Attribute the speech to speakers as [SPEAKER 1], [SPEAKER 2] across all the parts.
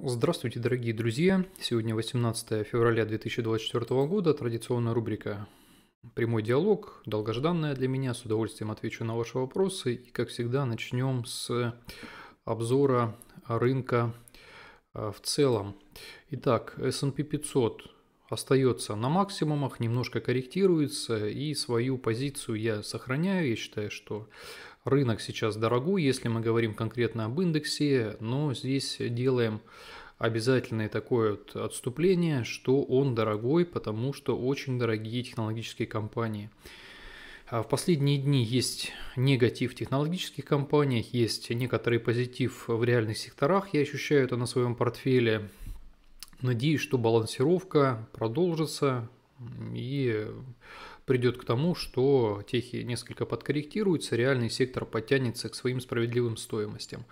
[SPEAKER 1] Здравствуйте, дорогие друзья! Сегодня 18 февраля 2024 года, традиционная рубрика «Прямой диалог», долгожданная для меня, с удовольствием отвечу на ваши вопросы. И, как всегда, начнем с обзора рынка э, в целом. Итак, S&P 500 остается на максимумах, немножко корректируется, и свою позицию я сохраняю. Я считаю, что Рынок сейчас дорогой, если мы говорим конкретно об индексе, но здесь делаем обязательное такое вот отступление, что он дорогой, потому что очень дорогие технологические компании. А в последние дни есть негатив в технологических компаниях, есть некоторый позитив в реальных секторах, я ощущаю это на своем портфеле. Надеюсь, что балансировка продолжится и придет к тому, что техи несколько подкорректируются, реальный сектор подтянется к своим справедливым стоимостям.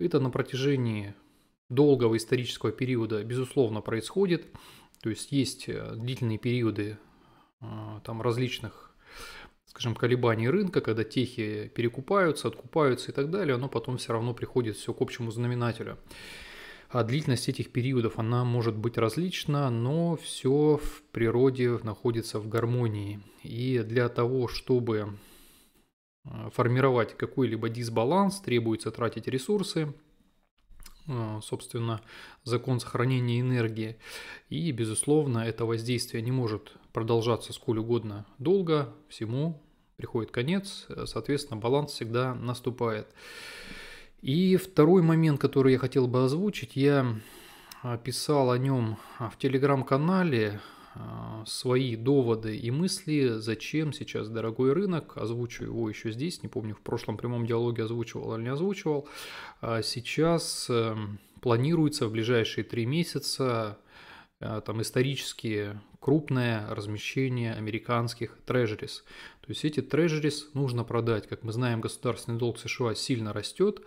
[SPEAKER 1] Это на протяжении долгого исторического периода, безусловно, происходит. То есть есть э, длительные периоды э, там, различных скажем, колебаний рынка, когда техи перекупаются, откупаются и так далее, но потом все равно приходит все к общему знаменателю. А длительность этих периодов, она может быть различна, но все в природе находится в гармонии. И для того, чтобы э, формировать какой-либо дисбаланс, требуется тратить ресурсы, э, собственно, закон сохранения энергии. И, безусловно, это воздействие не может продолжаться сколь угодно долго, всему приходит конец, э, соответственно, баланс всегда наступает. И второй момент, который я хотел бы озвучить, я писал о нем в телеграм-канале а, свои доводы и мысли, зачем сейчас дорогой рынок, озвучу его еще здесь, не помню, в прошлом прямом диалоге озвучивал или не озвучивал, а сейчас эм, планируется в ближайшие три месяца а, там исторические крупное размещение американских трежерис. То есть эти трежерис нужно продать. Как мы знаем, государственный долг США сильно растет.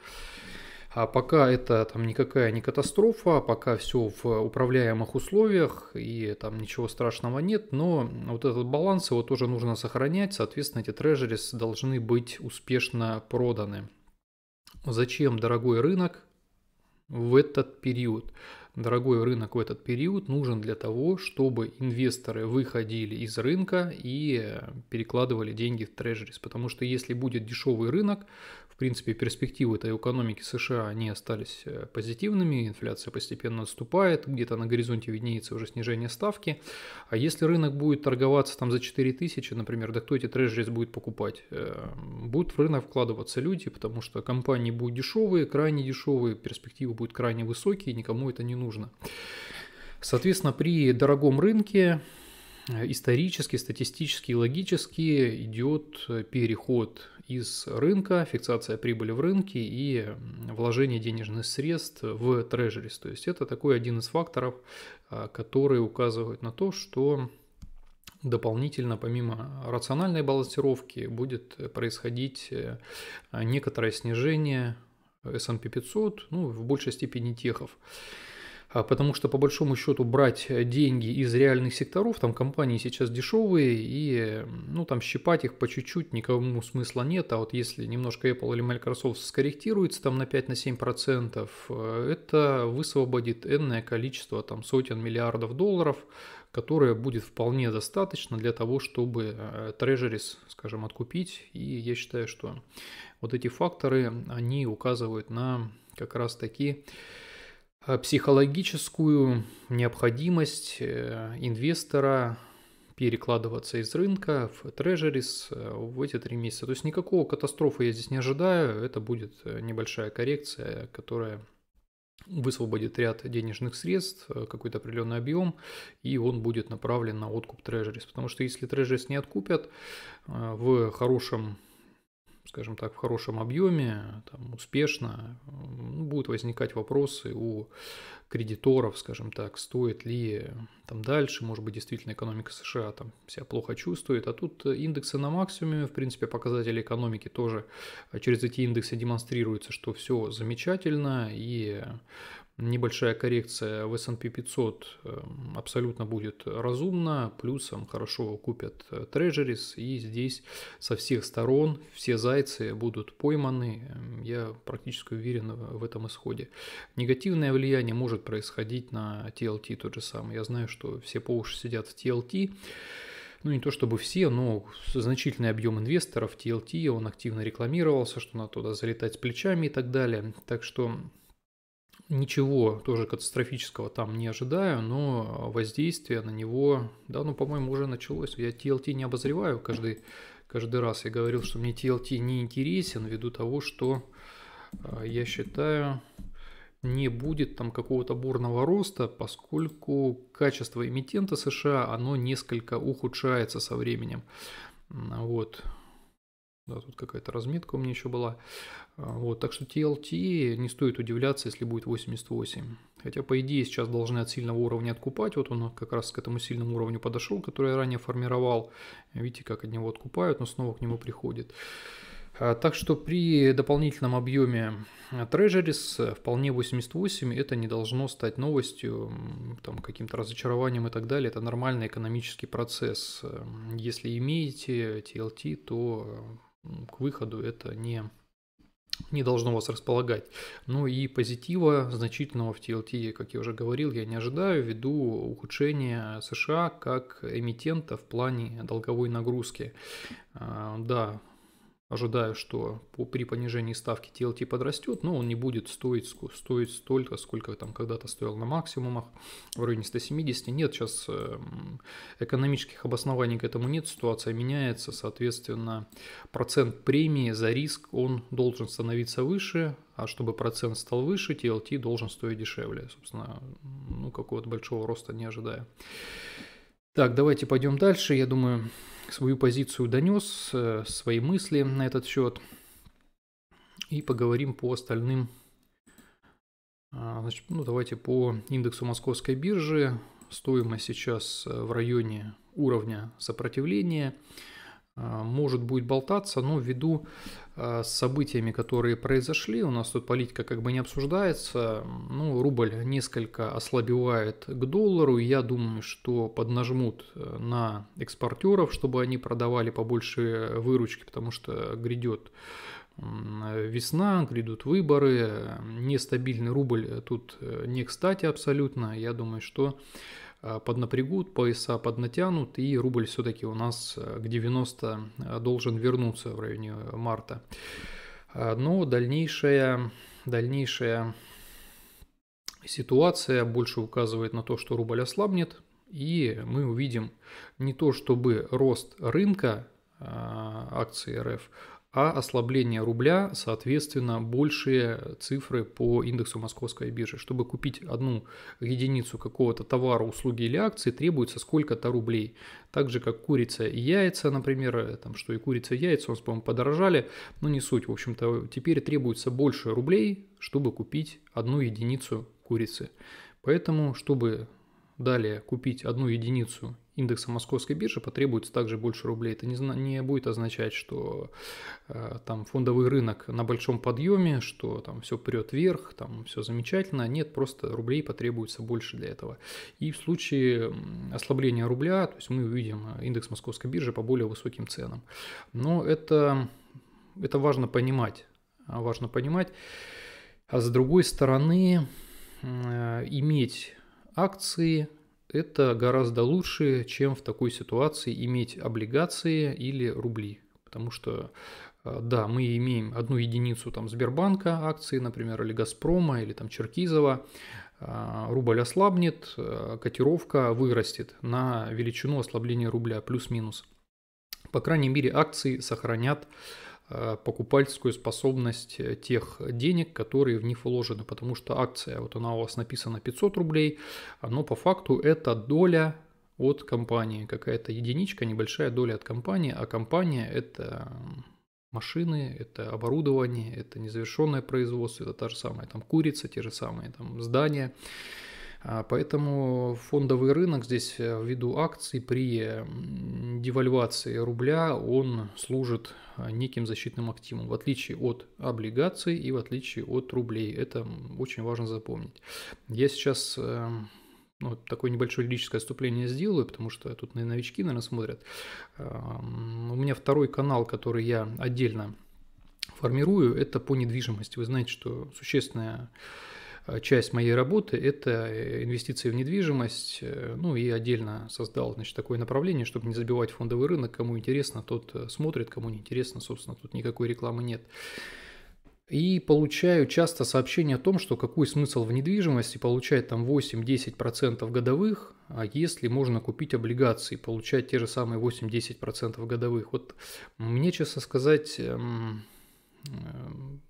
[SPEAKER 1] А пока это там никакая не катастрофа, пока все в управляемых условиях и там ничего страшного нет, но вот этот баланс его тоже нужно сохранять, соответственно эти трежерис должны быть успешно проданы. Зачем дорогой рынок в этот период? дорогой рынок в этот период нужен для того, чтобы инвесторы выходили из рынка и э, перекладывали деньги в трежерис. Потому что если будет дешевый рынок, принципе, перспективы этой экономики США, они остались э, позитивными, инфляция постепенно отступает, где-то на горизонте виднеется уже снижение ставки. А если рынок будет торговаться там за 4000, например, да кто эти трежерис будет покупать? Э, будут в рынок вкладываться люди, потому что компании будут дешевые, крайне дешевые, перспективы будут крайне высокие, никому это не нужно. Соответственно, при дорогом рынке э, исторически, статистически логически идет переход из рынка, фиксация прибыли в рынке и вложение денежных средств в трежерис. То есть это такой один из факторов, а, которые указывают на то, что дополнительно, помимо рациональной балансировки, будет происходить э, некоторое снижение S&P 500, ну, в большей степени техов. А потому что по большому счету брать э, деньги из реальных секторов, там компании сейчас дешевые, и ну там щипать их по чуть-чуть никому смысла нет, а вот если немножко Apple или Microsoft скорректируется там на 5-7%, э, это высвободит энное количество там сотен миллиардов долларов, которое будет вполне достаточно для того, чтобы трежерис, э, скажем, откупить. И я считаю, что вот эти факторы, они указывают на как раз такие. Э, психологическую необходимость э, инвестора перекладываться из рынка в трежерис э, в эти три месяца. То есть никакого катастрофы я здесь не ожидаю. Это будет небольшая коррекция, которая высвободит ряд денежных средств, какой-то определенный объем, и он будет направлен на откуп трежерис. Потому что если трежерис не откупят в хорошем скажем так, в хорошем объеме, там, успешно, будут возникать вопросы у кредиторов, скажем так, стоит ли там дальше, может быть, действительно экономика США там себя плохо чувствует, а тут индексы на максимуме, в принципе, показатели экономики тоже а через эти индексы демонстрируется, что все замечательно, и небольшая коррекция в S&P 500 эм, абсолютно будет разумна, плюсом хорошо купят трежерис, э, и здесь со всех сторон все зайцы будут пойманы, эм, я практически уверен в этом исходе. Негативное влияние может происходить на TLT тот же самый, я знаю, что все по уши сидят в TLT, ну не то чтобы все, но значительный объем инвесторов TLT, он активно рекламировался, что надо туда залетать с плечами и так далее. Так что Ничего тоже катастрофического там не ожидаю, но а, воздействие на него, да, ну, по-моему, уже началось. Я TLT не обозреваю каждый, каждый раз. Я говорил, что мне TLT не интересен ввиду того, что а, я считаю, не будет там какого-то бурного роста, поскольку качество эмитента США, оно несколько ухудшается со временем. Вот. Да, тут какая-то разметка у меня еще была. А, вот, так что TLT не стоит удивляться, если будет 88. Хотя, по идее, сейчас должны от сильного уровня откупать. Вот он как раз к этому сильному уровню подошел, который я ранее формировал. Видите, как от него откупают, но снова к нему приходит. А, так что при дополнительном объеме Treasuries вполне 88 это не должно стать новостью, там, каким-то разочарованием и так далее. Это нормальный экономический процесс. Эм, если имеете TLT, то к выходу это не не должно вас располагать. Ну и позитива значительного в TLT, как я уже говорил, я не ожидаю ввиду ухудшения США как эмитента в плане долговой нагрузки. А, да, Ожидаю, что по, при понижении ставки TLT подрастет, но он не будет стоить, стоить столько, сколько там когда-то стоил на максимумах, в районе 170. Нет, сейчас эм, экономических обоснований к этому нет, ситуация меняется, соответственно, процент премии за риск, он должен становиться выше, а чтобы процент стал выше, TLT должен стоить дешевле. Собственно, ну, какого-то большого роста не ожидая. Так, давайте пойдем дальше. Я думаю, свою позицию донес, э, свои мысли на этот счет. И поговорим по остальным. А, значит, ну, давайте по индексу московской биржи. Стоимость сейчас э, в районе уровня сопротивления – а, может будет болтаться, но ввиду а, с событиями, которые произошли, у нас тут политика как бы не обсуждается, ну, рубль несколько ослабевает к доллару, я думаю, что поднажмут э, на экспортеров, чтобы они продавали побольше выручки, потому что грядет весна, грядут выборы, э, нестабильный рубль тут э, не кстати абсолютно, я думаю, что Э, поднапрягут, пояса поднатянут, и рубль все-таки у нас э, к 90 э, должен вернуться в районе марта. Но дальнейшая, дальнейшая ситуация больше указывает на то, что рубль ослабнет, и мы увидим не то чтобы рост рынка акций РФ, а ослабление рубля, соответственно, большие цифры по индексу московской биржи. Чтобы купить одну единицу какого-то товара, услуги или акции, требуется сколько-то рублей. Так же, как курица и яйца, например, э, там, что и курица и яйца, у нас, по-моему, подорожали, но не суть. В общем-то, теперь требуется больше рублей, чтобы купить одну единицу курицы. Поэтому, чтобы далее купить одну единицу индекса московской биржи потребуется также больше рублей. Это не, не будет означать, что э, там фондовый рынок на большом подъеме, что там все прет вверх, там все замечательно. Нет, просто рублей потребуется больше для этого. И в случае ослабления рубля, то есть мы увидим э, индекс московской биржи по более высоким ценам. Но это, это важно понимать. А важно понимать. А с другой стороны, э, иметь акции – это гораздо лучше, чем в такой ситуации иметь облигации или рубли. Потому что, э, да, мы имеем одну единицу там, Сбербанка акции, например, или Газпрома, или там Черкизова, а, рубль ослабнет, э, котировка вырастет на величину ослабления рубля, плюс-минус. По крайней мере, акции сохранят Э, покупательскую способность э, тех денег, которые в них вложены, потому что акция, вот она у вас написана 500 рублей, но по факту это доля от компании, какая-то единичка, небольшая доля от компании, а компания это машины, это оборудование, это незавершенное производство, это та же самая там курица, те же самые там здания, а, поэтому фондовый рынок здесь э, ввиду акций при девальвации рубля он служит а, неким защитным активом, в отличие от облигаций и в отличие от рублей. Это очень важно запомнить. Я сейчас э, ну, такое небольшое лирическое отступление сделаю, потому что тут новички, наверное, смотрят. А, у меня второй канал, который я отдельно формирую, это по недвижимости. Вы знаете, что существенная Э, часть моей работы – это э, инвестиции в недвижимость. Э, ну и отдельно создал значит, такое направление, чтобы не забивать фондовый рынок. Кому интересно, тот смотрит, кому не интересно, собственно, тут никакой рекламы нет. И получаю часто сообщения о том, что какой смысл в недвижимости получать там 8-10% годовых, а если можно купить облигации, получать те же самые 8-10% годовых. Вот мне, честно сказать, эм,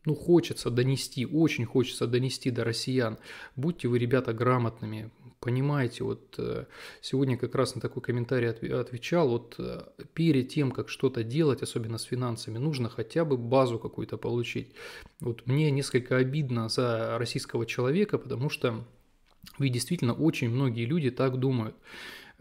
[SPEAKER 1] ну, хочется донести, очень хочется донести до россиян. Будьте вы, ребята, грамотными, понимаете, вот э, сегодня как раз на такой комментарий отвечал, вот э, перед тем, как что-то делать, особенно с финансами, нужно хотя бы базу какую-то получить. Вот мне несколько обидно за российского человека, потому что ведь действительно очень многие люди так думают.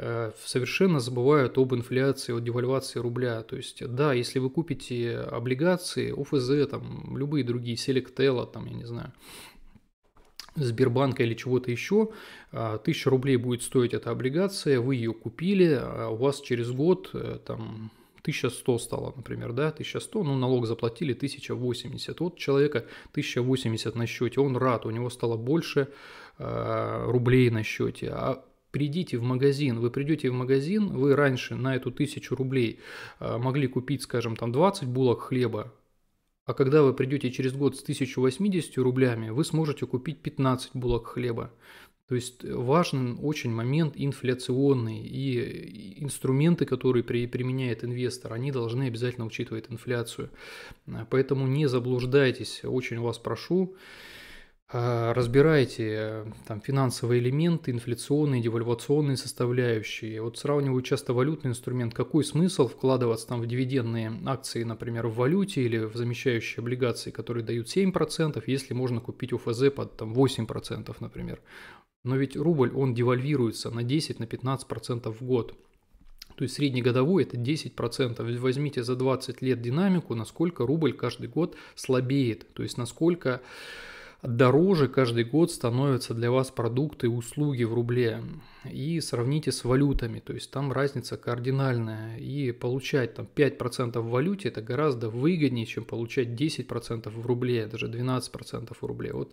[SPEAKER 1] Э, совершенно забывают об инфляции, о девальвации рубля. То есть, да, если вы купите облигации, ОФЗ, там, любые другие, Селектела, там, я не знаю, Сбербанка или чего-то еще, 1000 а, рублей будет стоить эта облигация, вы ее купили, а у вас через год э, там 1100 стало, например, да, 1100, ну, налог заплатили 1080. Вот человека 1080 на счете, он рад, у него стало больше э, рублей на счете, а придите в магазин, вы придете в магазин, вы раньше на эту тысячу рублей э, могли купить, скажем, там 20 булок хлеба, а когда вы придете через год с 1080 рублями, вы сможете купить 15 булок хлеба. То есть э, важен очень момент инфляционный, и инструменты, которые при, применяет инвестор, они должны обязательно учитывать инфляцию. Э, поэтому не заблуждайтесь, очень вас прошу. А, разбираете э, там финансовые элементы, инфляционные, девальвационные составляющие. Вот сравниваю часто валютный инструмент. Какой смысл вкладываться там в дивидендные акции, например, в валюте или в замещающие облигации, которые дают 7%, если можно купить УФЗ под там 8%, например. Но ведь рубль, он девальвируется на 10-15% на в год. То есть среднегодовой это 10%. Возьмите за 20 лет динамику, насколько рубль каждый год слабеет. То есть насколько дороже каждый год становятся для вас продукты и услуги в рубле. И сравните с валютами, то есть там разница кардинальная. И получать там 5% в валюте это гораздо выгоднее, чем получать 10% в рубле, даже 12% в рубле. Вот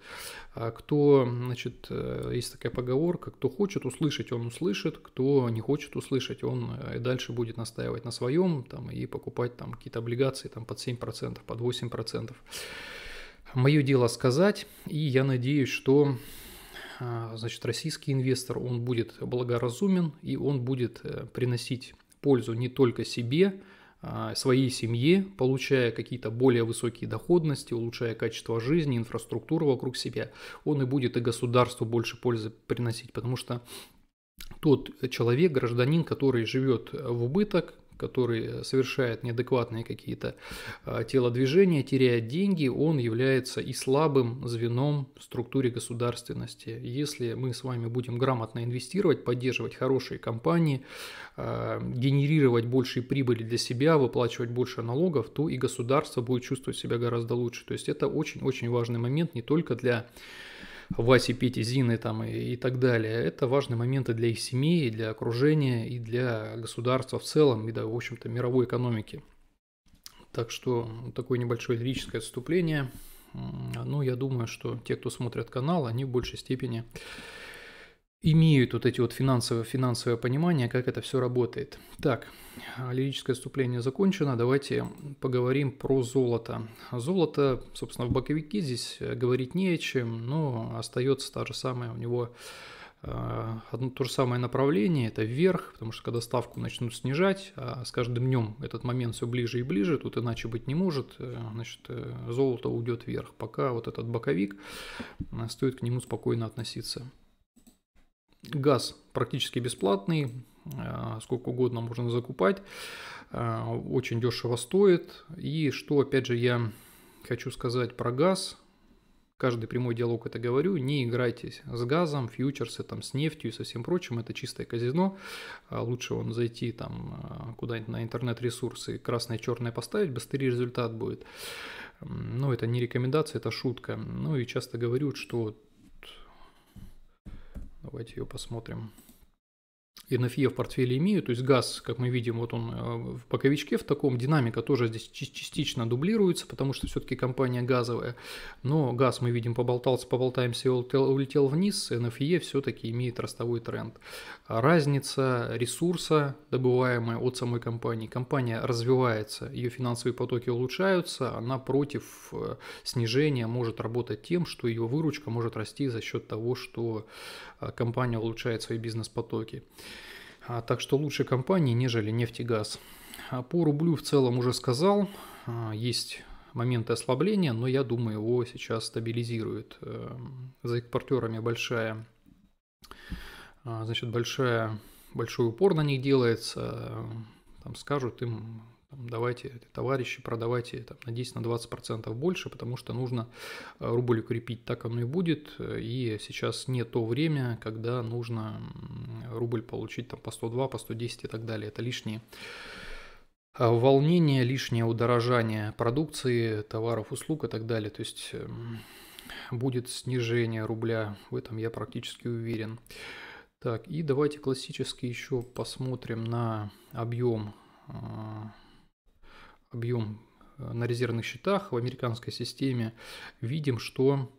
[SPEAKER 1] а кто, значит, э, есть такая поговорка, кто хочет услышать, он услышит, кто не хочет услышать, он э, и дальше будет настаивать на своем там, и покупать там какие-то облигации там, под 7%, под 8%. Мое дело сказать, и я надеюсь, что а, значит, российский инвестор, он будет благоразумен, и он будет э, приносить пользу не только себе, а, своей семье, получая какие-то более высокие доходности, улучшая качество жизни, инфраструктуру вокруг себя, он и будет и государству больше пользы приносить, потому что тот человек, гражданин, который живет в убыток, который э, совершает неадекватные какие-то а, телодвижения, теряет деньги, он является и слабым звеном в структуре государственности. Если мы с вами будем грамотно инвестировать, поддерживать хорошие компании, а, генерировать большие прибыли для себя, выплачивать больше налогов, то и государство будет чувствовать себя гораздо лучше. То есть это очень-очень важный момент не только для Васи, Пети, Зины там и, и так далее. Это важные моменты для их семьи, для окружения, и для государства в целом, и да, в общем-то, мировой экономики. Так что такое небольшое лирическое отступление. Но ну, я думаю, что те, кто смотрят канал, они в большей степени имеют вот эти вот финансовое, финансовое понимание, как это все работает. Так, лирическое вступление закончено, давайте поговорим про золото. Золото, собственно, в боковике здесь э, говорить не о чем, но остается та же самая у него э, одно то же самое направление, это вверх, потому что когда ставку начнут снижать, а с каждым днем этот момент все ближе и ближе, тут иначе быть не может, э, значит, золото уйдет вверх, пока вот этот боковик, стоит к нему спокойно относиться. Газ практически бесплатный, а, сколько угодно можно закупать, а, очень дешево стоит. И что, опять же, я хочу сказать про газ. Каждый прямой диалог это говорю, не играйтесь с газом, фьючерсы, там, с нефтью и со всем прочим, это чистое казино. А лучше вам зайти там куда-нибудь на интернет-ресурсы, красное черное поставить, быстрее результат будет. Но ну, это не рекомендация, это шутка. Ну и часто говорю, что Давайте ее посмотрим. NFE в портфеле имею, то есть газ, как мы видим, вот он э, в боковичке в таком, динамика тоже здесь частично дублируется, потому что все-таки компания газовая, но газ мы видим поболтался, поболтаемся улетел вниз, NFE все-таки имеет ростовой тренд. Разница ресурса, добываемая от самой компании, компания развивается, ее финансовые потоки улучшаются, она против э, снижения может работать тем, что ее выручка может расти за счет того, что а, компания улучшает свои бизнес-потоки. А, так что лучше компании, нежели нефть и газ. А, по рублю в целом уже сказал, есть моменты ослабления, но я думаю, его сейчас стабилизирует. Э, за экспортерами большая, значит, большая, большой упор на них делается. Там скажут им давайте, товарищи, продавайте там, на 10-20% на больше, потому что нужно э, рубль укрепить, так оно и будет, и сейчас не то время, когда нужно рубль получить там, по 102, по 110 и так далее, это лишние э, волнение, лишнее удорожание продукции, товаров, услуг и так далее. То есть эм, будет снижение рубля, в этом я практически уверен. Так, и давайте классически еще посмотрим на объем э, объем э, на резервных счетах в американской системе, видим, что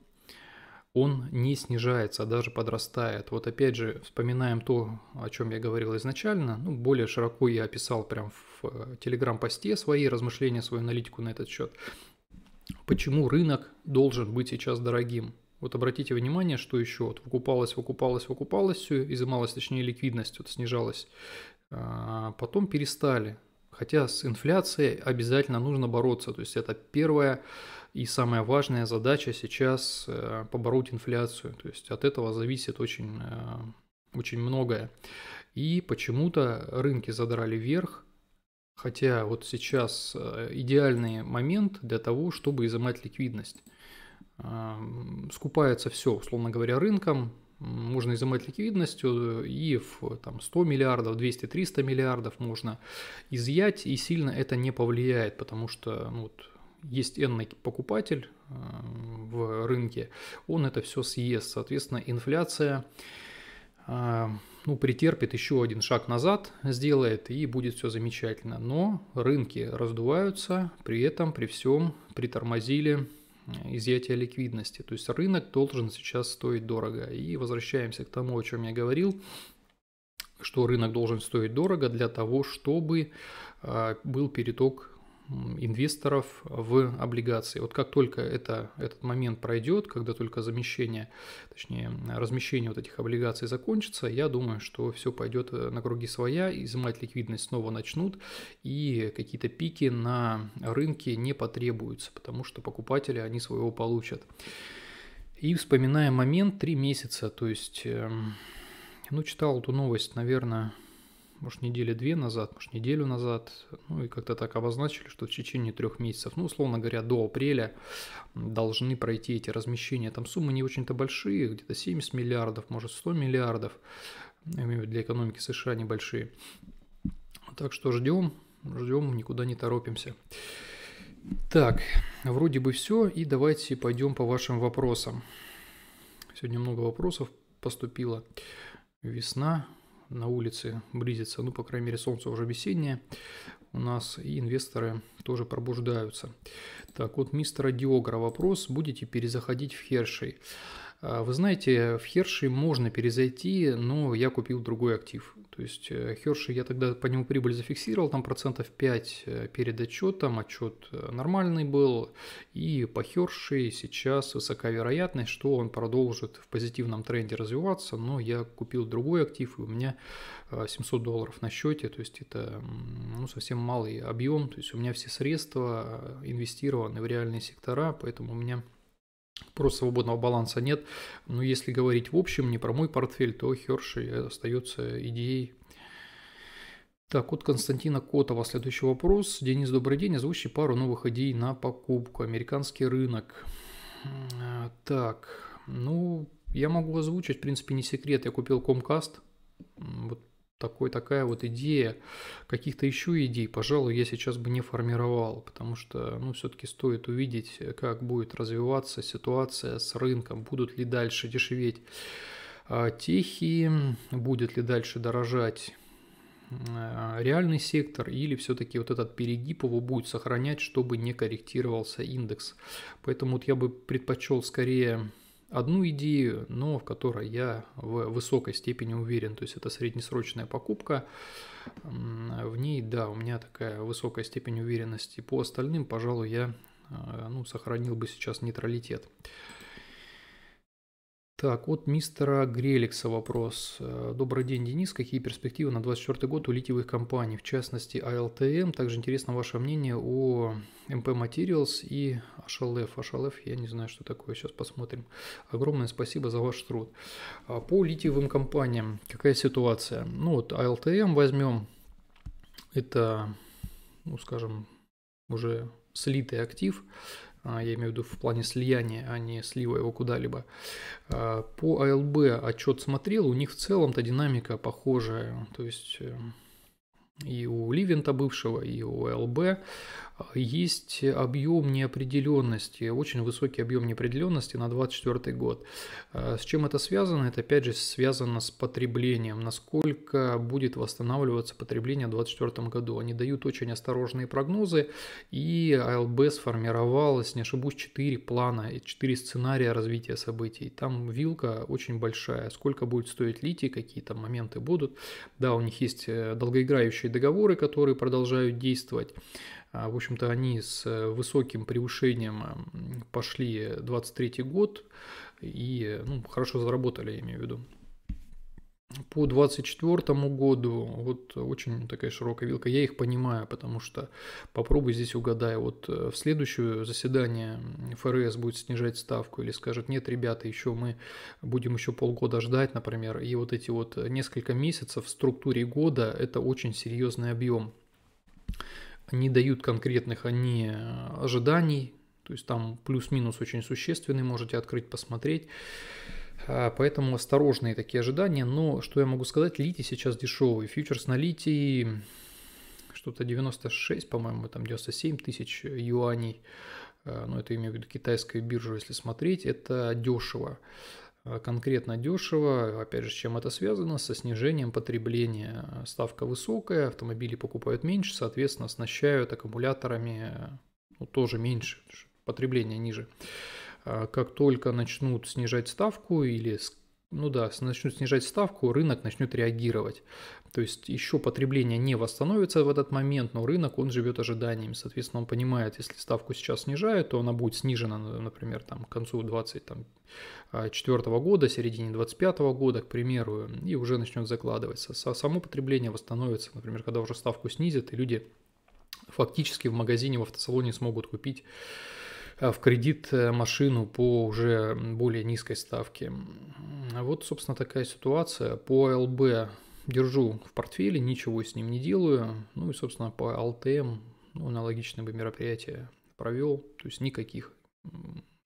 [SPEAKER 1] он не снижается, а даже подрастает. Вот опять же, вспоминаем то, о чем я говорил изначально. Ну, более широко я описал прям в э, телеграм-посте свои размышления, свою аналитику на этот счет. Почему рынок должен быть сейчас дорогим? Вот обратите внимание, что еще вот выкупалось, выкупалось, выкупалось все, изымалась, точнее, ликвидность, вот снижалась. А потом перестали Хотя с инфляцией обязательно нужно бороться. То есть это первая и самая важная задача сейчас э, побороть инфляцию. То есть от этого зависит очень, э, очень многое. И почему-то рынки задрали вверх, хотя вот сейчас э, идеальный момент для того, чтобы изымать ликвидность скупается все, условно говоря, рынком, можно изымать ликвидностью, и в там, 100 миллиардов, 200-300 миллиардов можно изъять, и сильно это не повлияет, потому что ну, вот, есть n покупатель э, в рынке, он это все съест. Соответственно, инфляция э, ну, претерпит еще один шаг назад, сделает, и будет все замечательно. Но рынки раздуваются, при этом, при всем притормозили изъятия ликвидности. То есть рынок должен сейчас стоить дорого. И возвращаемся к тому, о чем я говорил, что рынок должен стоить дорого для того, чтобы а, был переток инвесторов в облигации. Вот как только это, этот момент пройдет, когда только замещение, точнее размещение вот этих облигаций закончится, я думаю, что все пойдет э, на круги своя, изымать ликвидность снова начнут, и какие-то пики на рынке не потребуются, потому что покупатели они своего получат. И вспоминая момент три месяца, то есть, эм, ну, читал эту новость, наверное, может, недели две назад, может, неделю назад, ну и как-то так обозначили, что в течение трех месяцев, ну, условно говоря, до апреля должны пройти эти размещения. Там суммы не очень-то большие, где-то 70 миллиардов, может, 100 миллиардов, для экономики США небольшие. Так что ждем, ждем, никуда не торопимся. Так, вроде бы все, и давайте пойдем по вашим вопросам. Сегодня много вопросов поступило. Весна, на улице близится, ну, по крайней мере, солнце уже весеннее у нас, и инвесторы тоже пробуждаются. Так, вот мистера Диогра вопрос. Будете перезаходить в Хершей? А, вы знаете, в Херши можно перезайти, но я купил другой актив. То есть э, Херши, я тогда по нему прибыль зафиксировал, там процентов 5 э, перед отчетом, отчет э, нормальный был. И по Херши сейчас высока вероятность, что он продолжит в позитивном тренде развиваться, но я купил другой актив, и у меня 700 долларов на счете, то есть это ну, совсем малый объем, то есть у меня все средства инвестированы в реальные сектора, поэтому у меня Просто свободного баланса нет. Но если говорить в общем, не про мой портфель, то Херши остается идеей. Так, от Константина Котова следующий вопрос. Денис, добрый день. Озвучи пару новых идей на покупку. Американский рынок. Так, ну, я могу озвучить, в принципе, не секрет. Я купил Comcast. Вот такой, такая вот идея, каких-то еще идей, пожалуй, я сейчас бы не формировал, потому что, ну, все-таки стоит увидеть, как будет развиваться ситуация с рынком, будут ли дальше дешеветь а, техи, будет ли дальше дорожать а, реальный сектор или все-таки вот этот перегиб его будет сохранять, чтобы не корректировался индекс. Поэтому вот я бы предпочел скорее одну идею, но в которой я в высокой степени уверен. То есть это среднесрочная покупка. В ней, да, у меня такая высокая степень уверенности. По остальным, пожалуй, я э, ну, сохранил бы сейчас нейтралитет. Так, от мистера Греликса вопрос. Э, Добрый день, Денис. Какие перспективы на 2024 год у литиевых компаний, в частности АЛТМ? Также интересно ваше мнение о МП Materials и HLF. HLF, я не знаю, что такое, сейчас посмотрим. Огромное спасибо за ваш труд. А, по литиевым компаниям какая ситуация? Ну вот АЛТМ возьмем, это, ну скажем, уже слитый актив. А, я имею в виду в плане слияния, а не слива его куда-либо. А, по АЛБ отчет смотрел, у них в целом-то динамика похожая, то есть эм, и у Ливента бывшего, и у ЛБ есть объем неопределенности, очень высокий объем неопределенности на 2024 год. Э, с чем это связано? Это опять же связано с потреблением, насколько будет восстанавливаться потребление в 2024 году. Они дают очень осторожные прогнозы, и АЛБ сформировал, если не ошибусь, 4 плана и 4 сценария развития событий. Там вилка очень большая, сколько будет стоить литий, какие там моменты будут. Да, у них есть э, долгоиграющие договоры, которые продолжают действовать. А, в общем-то, они с э, высоким превышением эм, пошли 23 год и ну, хорошо заработали, я имею в виду. По 24 году вот очень такая широкая вилка. Я их понимаю, потому что попробуй здесь угадай. Вот э, в следующее заседание ФРС будет снижать ставку или скажет, нет, ребята, еще мы будем еще полгода ждать, например. И вот эти вот несколько месяцев в структуре года это очень серьезный объем не дают конкретных они э, ожиданий, то есть там плюс-минус очень существенный, можете открыть, посмотреть. А, поэтому осторожные такие ожидания. Но что я могу сказать, литий сейчас дешевый. Фьючерс на литий что-то 96, по-моему, там 97 тысяч юаней. Э, ну, это имею в виду китайская биржа, если смотреть, это дешево. А, конкретно дешево. Опять же, с чем это связано? Со снижением потребления. Ставка высокая, автомобили покупают меньше, соответственно, оснащают аккумуляторами ну, тоже меньше, потребление ниже. А, как только начнут снижать ставку или ну да, начнут снижать ставку, рынок начнет реагировать. То есть еще потребление не восстановится в этот момент, но рынок, он живет ожиданиями. Соответственно, он понимает, если ставку сейчас снижают, то она будет снижена, например, там, к концу 2024 а, года, середине 2025 года, к примеру, и уже начнет закладываться. Само потребление восстановится, например, когда уже ставку снизят, и люди фактически в магазине, в автосалоне смогут купить Э, в кредит э, машину по уже более низкой ставке. Вот, собственно, такая ситуация. По ЛБ держу в портфеле, ничего с ним не делаю. Ну и, собственно, по ЛТМ эм, ну, аналогичное бы мероприятие провел. То есть никаких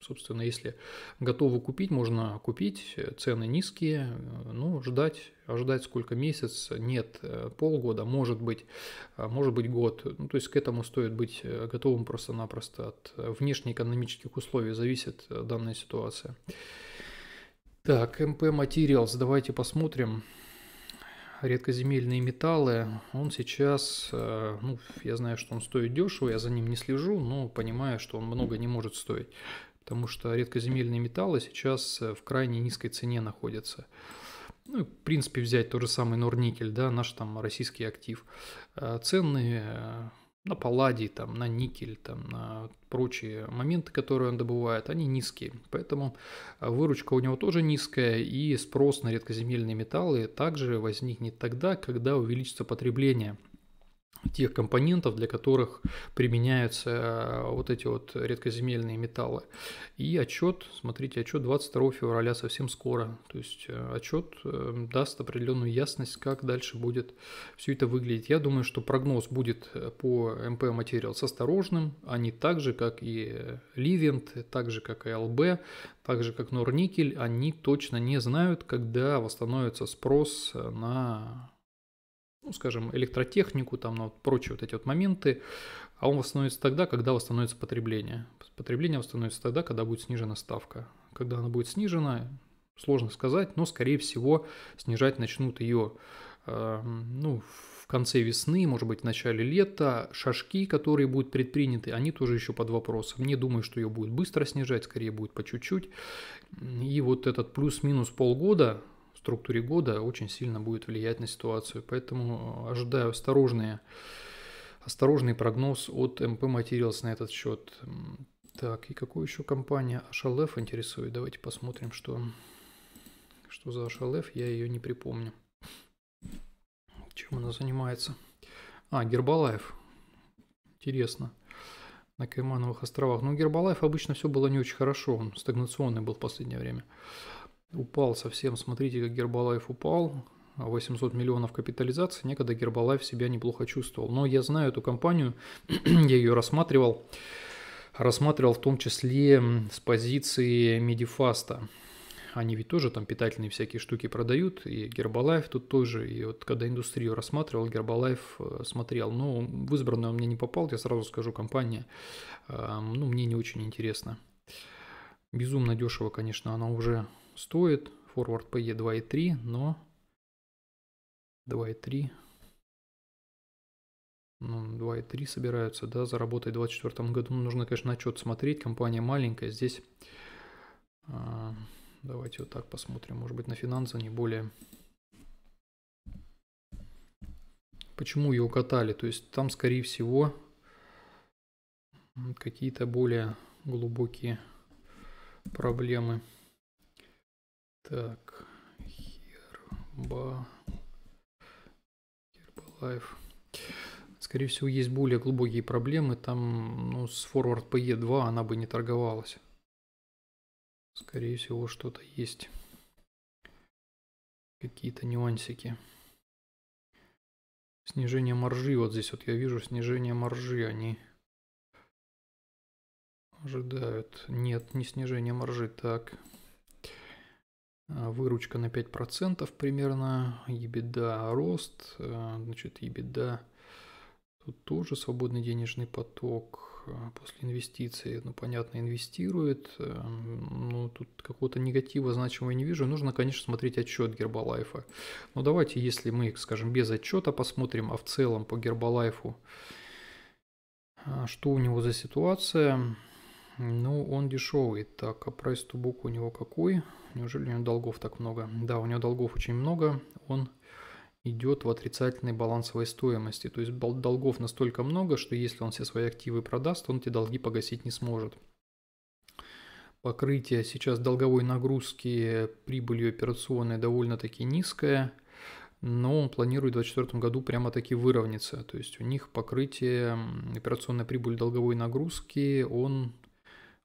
[SPEAKER 1] Собственно, если готовы купить, можно купить, цены низкие, э, ну, ждать, ожидать а сколько месяц, нет, э, полгода, может быть, а, может быть год. Ну, то есть к этому стоит быть э, готовым просто-напросто. От внешнеэкономических условий зависит данная ситуация. Так, МП Materials, давайте посмотрим. Редкоземельные металлы, он сейчас, ну, я знаю, что он стоит дешево, я за ним не слежу, но понимаю, что он много не может стоить потому что редкоземельные металлы сейчас э, в крайне низкой цене находятся. Ну, в принципе, взять тот же самый норникель, да, наш там российский актив. Э, цены э, на палладий, там, на никель, там, на прочие моменты, которые он добывает, они низкие. Поэтому выручка у него тоже низкая, и спрос на редкоземельные металлы также возникнет тогда, когда увеличится потребление – тех компонентов, для которых применяются э, вот эти вот редкоземельные металлы. И отчет, смотрите, отчет 22 февраля совсем скоро. То есть э, отчет э, даст определенную ясность, как дальше будет все это выглядеть. Я думаю, что прогноз будет по МП материал с осторожным. Они так же, как и Ливент, так же, как и ЛБ, так же, как Норникель, они точно не знают, когда восстановится спрос на ну, скажем, электротехнику, там, ну, вот прочие вот эти вот моменты, а он восстановится тогда, когда восстановится потребление. Потребление восстановится тогда, когда будет снижена ставка. Когда она будет снижена, сложно сказать, но, скорее всего, снижать начнут ее э, эм, ну, в конце весны, может быть, в начале лета. Шажки, которые будут предприняты, они тоже еще под вопросом. Не думаю, что ее будет быстро снижать, скорее будет по чуть-чуть. И вот этот плюс-минус полгода, структуре года очень сильно будет влиять на ситуацию. Поэтому э, ожидаю осторожные, осторожный прогноз от MP Materials на этот счет. Так, и какую еще компания HLF интересует? Давайте посмотрим, что, что за HLF, я ее не припомню. Чем она занимается? А, Гербалайф. Интересно на Каймановых островах. Но у Гербалайф обычно все было не очень хорошо, он стагнационный был в последнее время упал совсем. Смотрите, как Гербалайф упал. 800 а миллионов капитализации. Некогда Гербалайф себя неплохо чувствовал. Но я знаю эту компанию, я ее рассматривал. Рассматривал в том числе с позиции Медифаста. Они ведь тоже там питательные всякие штуки продают, и Гербалайф тут тоже. И вот когда индустрию рассматривал, Гербалайф э, смотрел. Но ну, в избранную он мне не попал, я сразу скажу, компания, э, ну, мне не очень интересна. Безумно дешево, конечно, она уже стоит. Форвард PE 2.3, но 2.3 ну, 2.3 собираются, да, заработать в 2024 году. Ну, нужно, конечно, отчет смотреть. Компания маленькая. Здесь а, давайте вот так посмотрим. Может быть, на финансы не более. Почему ее катали? То есть там, скорее всего, какие-то более глубокие проблемы. Так, херба... Хербалайф. Скорее всего, есть более глубокие проблемы. Там ну, с форвард PE2 она бы не торговалась. Скорее всего, что-то есть. Какие-то нюансики. Снижение маржи. Вот здесь вот я вижу снижение маржи. Они ожидают. Нет, не снижение маржи. Так. А, выручка на 5% примерно, ебеда рост, э, значит, ебеда тут тоже свободный денежный поток э, после инвестиций, ну, понятно, инвестирует, ну, тут какого-то негатива значимого не вижу, нужно, конечно, смотреть отчет Гербалайфа. Но давайте, если мы, скажем, без отчета посмотрим, а в целом по Гербалайфу, а, что у него за ситуация, ну, он дешевый, так, а прайс to book у него какой? Неужели у него долгов так много? Да, у него долгов очень много. Он идет в отрицательной балансовой стоимости. То есть долгов настолько много, что если он все свои активы продаст, он эти долги погасить не сможет. Покрытие сейчас долговой нагрузки прибылью операционной довольно-таки низкое, но он планирует в 2024 году прямо-таки выровняться. То есть у них покрытие операционной прибыли долговой нагрузки, он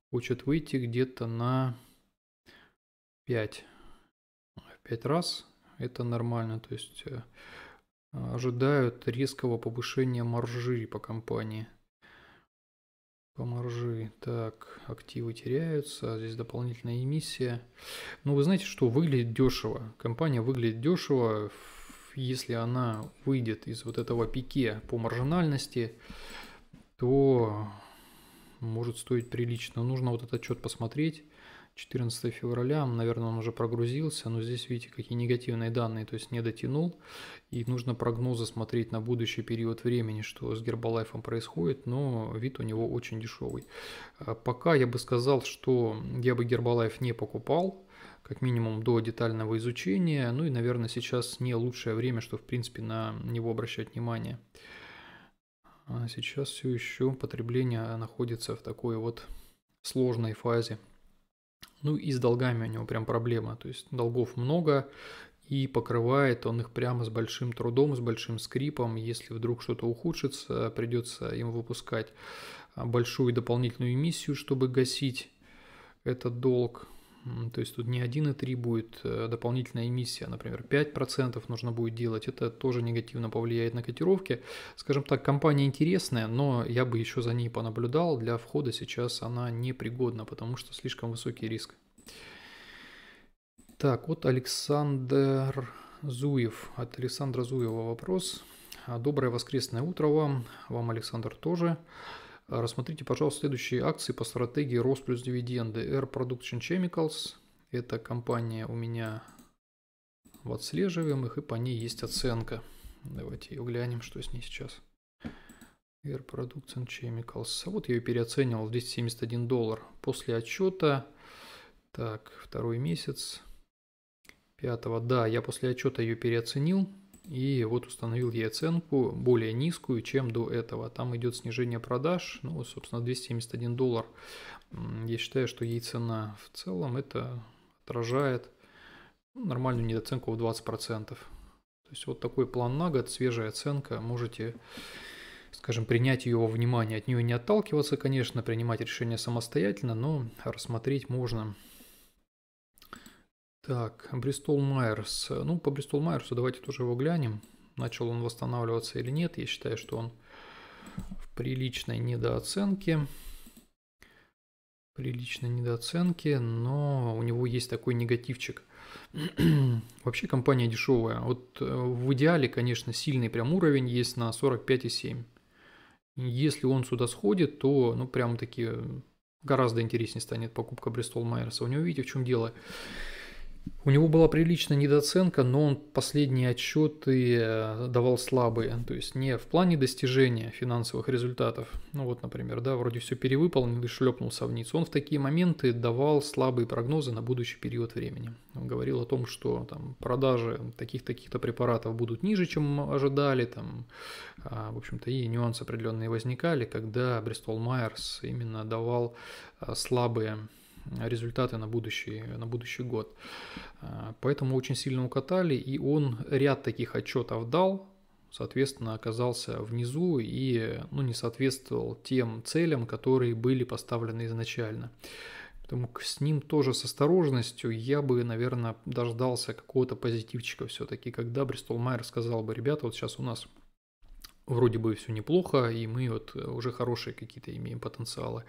[SPEAKER 1] хочет выйти где-то на 5, 5 раз, это нормально, то есть э, ожидают резкого повышения маржи по компании. По маржи. Так, активы теряются, а здесь дополнительная эмиссия. Ну, вы знаете, что выглядит дешево. Компания выглядит дешево, если она выйдет из вот этого пике по маржинальности, то может стоить прилично. Нужно вот этот отчет посмотреть 14 февраля, наверное, он уже прогрузился, но здесь видите, какие негативные данные, то есть не дотянул, и нужно прогнозы смотреть на будущий период времени, что с Гербалайфом происходит, но вид у него очень дешевый. А пока я бы сказал, что я бы Гербалайф не покупал, как минимум до детального изучения, ну и, наверное, сейчас не лучшее время, что, в принципе, на него обращать внимание. А сейчас все еще потребление находится в такой вот сложной фазе ну и с долгами у него прям проблема, то есть долгов много, и покрывает он их прямо с большим трудом, с большим скрипом. Если вдруг что-то ухудшится, придется им выпускать а, большую дополнительную эмиссию, чтобы гасить этот долг. То есть тут не 1,3 будет э, дополнительная эмиссия, например, 5% нужно будет делать. Это тоже негативно повлияет на котировки. Скажем так, компания интересная, но я бы еще за ней понаблюдал. Для входа сейчас она непригодна, потому что слишком высокий риск. Так, вот Александр Зуев. От Александра Зуева вопрос. Доброе воскресное утро вам. Вам, Александр, тоже. Тоже. А, рассмотрите, пожалуйста, следующие акции по стратегии рост плюс дивиденды. Air Production Chemicals. Эта компания у меня в отслеживаемых, и по ней есть оценка. Давайте ее глянем, что с ней сейчас. Air Production Chemicals. А вот я ее переоценивал в 271 доллар. После отчета, так, второй месяц, пятого, да, я после отчета ее переоценил и вот установил ей оценку более низкую, чем до этого. Там идет снижение продаж, ну, собственно, 271 доллар. Я считаю, что ей цена в целом это отражает нормальную недооценку в 20%. То есть вот такой план на год, свежая оценка, можете скажем, принять ее во внимание. От нее не отталкиваться, конечно, принимать решение самостоятельно, но рассмотреть можно так, Бристол Майерс. Ну, по Бристол Майерсу давайте тоже его глянем. Начал он восстанавливаться или нет. Я считаю, что он в приличной недооценке. Приличной недооценке, но у него есть такой негативчик. Вообще компания дешевая. Вот э, в идеале, конечно, сильный прям уровень есть на 45,7. Если он сюда сходит, то ну прям таки гораздо интереснее станет покупка Бристол Майерса. У него видите в чем дело. У него была приличная недооценка, но он последние отчеты э, давал слабые, то есть не в плане достижения финансовых результатов. Ну вот, например, да, вроде все перевыполнил и шлепнулся вниз. Он в такие моменты давал слабые прогнозы на будущий период времени. Он говорил о том, что там, продажи таких-таких-то препаратов будут ниже, чем ожидали. Там, а, в общем-то, и нюансы определенные возникали, когда Бристол Майерс именно давал а, слабые результаты на будущий, на будущий год. А, поэтому очень сильно укатали, и он ряд таких отчетов дал, соответственно, оказался внизу и ну, не соответствовал тем целям, которые были поставлены изначально. Поэтому с ним тоже с осторожностью я бы, наверное, дождался какого-то позитивчика все-таки, когда Бристол Майер сказал бы, ребята, вот сейчас у нас вроде бы все неплохо, и мы вот уже хорошие какие-то имеем потенциалы.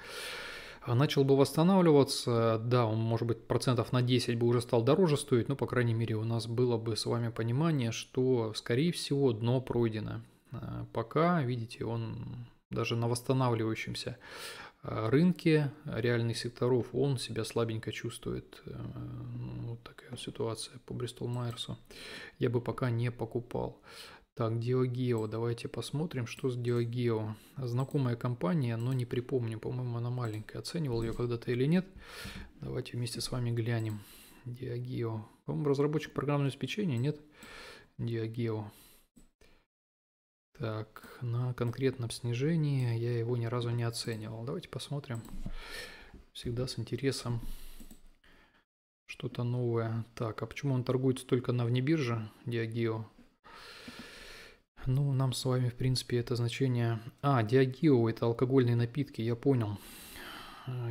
[SPEAKER 1] Э, начал бы восстанавливаться, да, он, может быть, процентов на 10 бы уже стал дороже стоить, но, по крайней мере, у нас было бы с вами понимание, что, скорее всего, дно пройдено. Э, пока, видите, он даже на восстанавливающемся э, рынке реальных секторов он себя слабенько чувствует. Ну, вот такая ситуация по Бристол Майерсу. Я бы пока не покупал. Так, Диогео, давайте посмотрим, что с Диогео. Знакомая компания, но не припомню, по-моему, она маленькая. Оценивал ее когда-то или нет? Давайте вместе с вами глянем. Диогео. По-моему, разработчик программного обеспечения, нет? Диогео. Так, на конкретном снижении я его ни разу не оценивал. Давайте посмотрим. Всегда с интересом. Что-то новое. Так, а почему он торгуется только на внебирже Диагео? Ну, нам с вами, в принципе, это значение... А, диагио – это алкогольные напитки, я понял.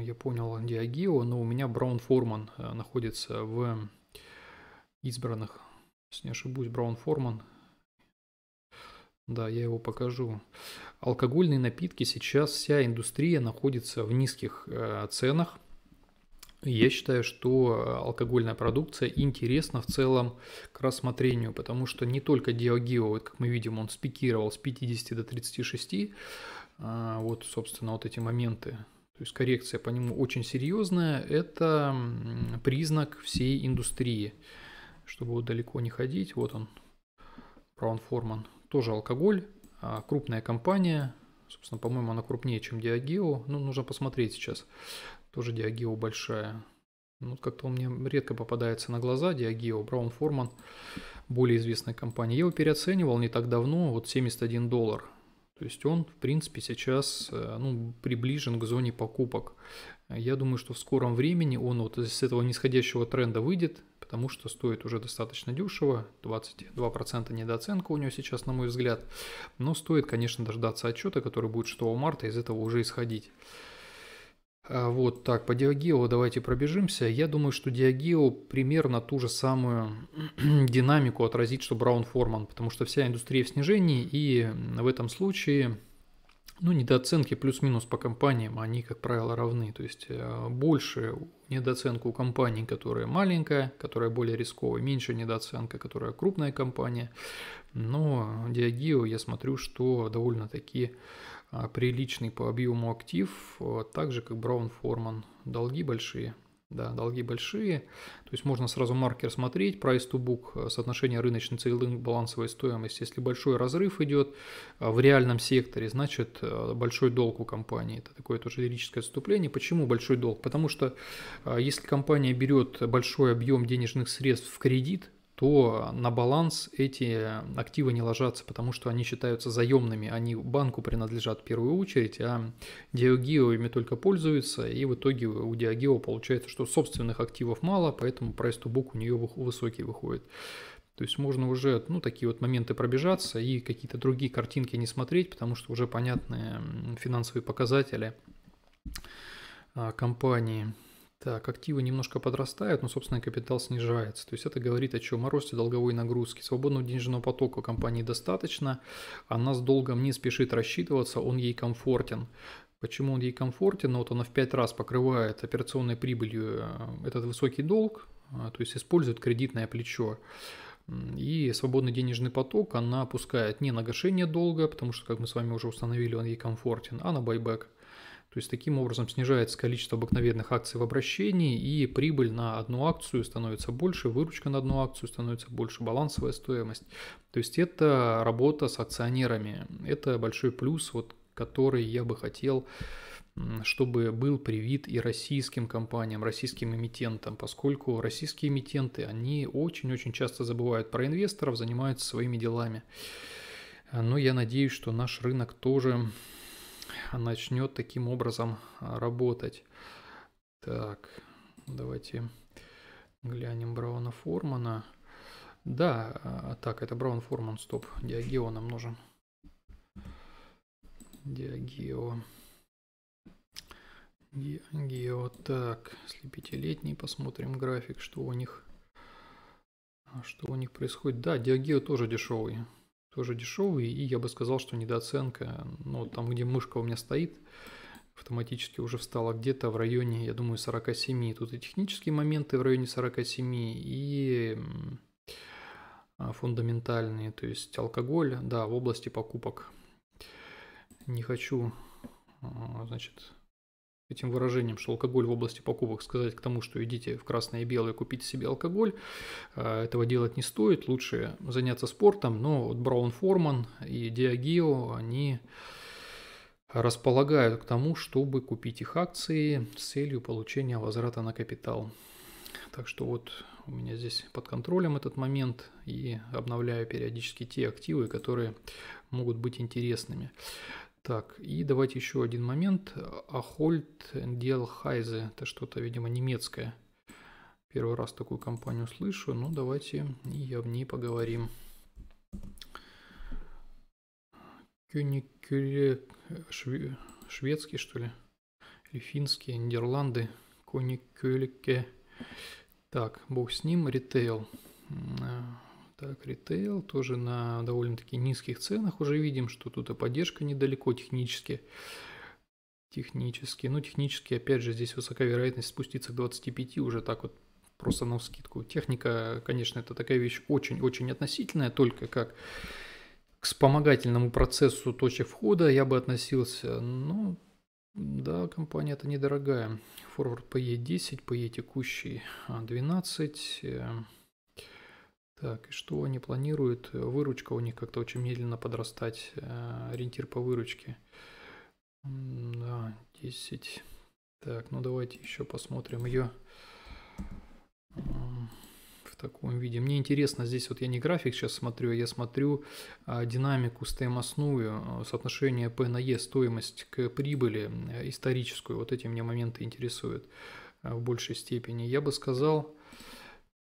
[SPEAKER 1] Я понял диагио, но у меня Браун Форман э, находится в избранных. Если не ошибусь, Браун Форман. Да, я его покажу. Алкогольные напитки сейчас вся индустрия находится в низких э, ценах я считаю, что алкогольная продукция интересна в целом к рассмотрению, потому что не только Диагио, вот как мы видим, он спикировал с 50 до 36, а, вот, собственно, вот эти моменты, то есть коррекция по нему очень серьезная, это признак всей индустрии. Чтобы вот далеко не ходить, вот он, Браун Форман, тоже алкоголь, а, крупная компания, собственно, по-моему, она крупнее, чем Диагео, ну, нужно посмотреть сейчас. Тоже Диагео большая. Ну, как-то он мне редко попадается на глаза. Диагео, Браун Форман, более известная компания. Я его переоценивал не так давно, вот 71 доллар. То есть он, в принципе, сейчас э, ну, приближен к зоне покупок. Я думаю, что в скором времени он вот из этого нисходящего тренда выйдет, потому что стоит уже достаточно дешево, 22% недооценка у него сейчас, на мой взгляд. Но стоит, конечно, дождаться отчета, который будет 6 марта, из этого уже исходить. А, вот так, по Диагео давайте пробежимся. Я думаю, что Диагео примерно ту же самую динамику отразит, что Браун Форман, потому что вся индустрия в снижении, и в этом случае ну, недооценки плюс-минус по компаниям, они, как правило, равны. То есть э, больше недооценка у компании, которая маленькая, которая более рисковая, меньше недооценка, которая крупная компания. Но Диагео я смотрю, что довольно-таки а, приличный по объему актив, а, также как Браун Форман. Долги большие. Да, долги большие. То есть можно сразу маркер смотреть, price to book, а, соотношение рыночной цены балансовой стоимости. Если большой разрыв идет в реальном секторе, значит большой долг у компании. Это такое тоже лирическое отступление. Почему большой долг? Потому что если компания берет большой объем денежных средств в кредит, то на баланс эти активы не ложатся, потому что они считаются заемными, они банку принадлежат в первую очередь, а Диогео ими только пользуется, и в итоге у Диогео получается, что собственных активов мало, поэтому прайс to book у нее высокий выходит. То есть можно уже, ну, такие вот моменты пробежаться и какие-то другие картинки не смотреть, потому что уже понятны финансовые показатели а, компании. Так, активы немножко подрастают, но собственный капитал снижается. То есть это говорит о чем? О росте долговой нагрузки. Свободного денежного потока компании достаточно. А она с долгом не спешит рассчитываться, он ей комфортен. Почему он ей комфортен? Ну, вот она в 5 раз покрывает операционной прибылью э, этот высокий долг, а, то есть использует кредитное плечо. И свободный денежный поток она опускает не на гашение долга, потому что, как мы с вами уже установили, он ей комфортен, а на байбек. То есть таким образом снижается количество обыкновенных акций в обращении, и прибыль на одну акцию становится больше, выручка на одну акцию становится больше, балансовая стоимость. То есть это работа с акционерами. Это большой плюс, вот, который я бы хотел чтобы был привит и российским компаниям, российским эмитентам, поскольку российские эмитенты, они очень-очень часто забывают про инвесторов, занимаются своими делами. Но я надеюсь, что наш рынок тоже начнет таким образом а, работать. Так, давайте глянем Брауна Формана. Да, а, так, это Браун Форман, стоп, Диагео нам нужен. Диагео. Диагео, так, если пятилетний, посмотрим график, что у них, а, что у них происходит. Да, Диагео тоже дешевый, тоже дешевый, и я бы сказал, что недооценка, но ну, там, где мышка у меня стоит, автоматически уже встала где-то в районе, я думаю, 47. Тут и технические моменты в районе 47, и а, фундаментальные, то есть алкоголь, да, в области покупок. Не хочу, а, значит, этим выражением, что алкоголь в области покупок сказать к тому, что идите в красное и белое, купить себе алкоголь. Э, этого делать не стоит, лучше заняться спортом, но вот Браун Форман и Диагио, они располагают к тому, чтобы купить их акции с целью получения возврата на капитал. Так что вот у меня здесь под контролем этот момент и обновляю периодически те активы, которые могут быть интересными. Так, и давайте еще один момент. Ахольт Дел Хайзе. Это что-то, видимо, немецкое. Первый раз такую компанию слышу. Ну, давайте я в ней поговорим. Кёникюре... Шведский, что ли? Или финские, Нидерланды. Коникюлике. Так, бог с ним. Ритейл. Э, так, ритейл тоже на довольно-таки низких ценах уже видим, что тут и поддержка недалеко технически. Технически, ну технически опять же здесь высокая вероятность спуститься к 25 уже так вот просто на вскидку. Техника, конечно, это такая вещь очень-очень относительная, только как к вспомогательному процессу точек входа я бы относился, ну, да, компания-то недорогая. Форвард PE 10, PE текущий 12, а, так, и что они планируют? Выручка у них как-то очень медленно подрастать. Э, ориентир по выручке. Да, 10. Так, ну давайте еще посмотрим ее в таком виде. Мне интересно, здесь вот я не график сейчас смотрю, а я смотрю а, динамику стоимостную, э, соотношение P на E, стоимость к прибыли э, историческую. Вот эти мне моменты интересуют в большей степени. Я бы сказал,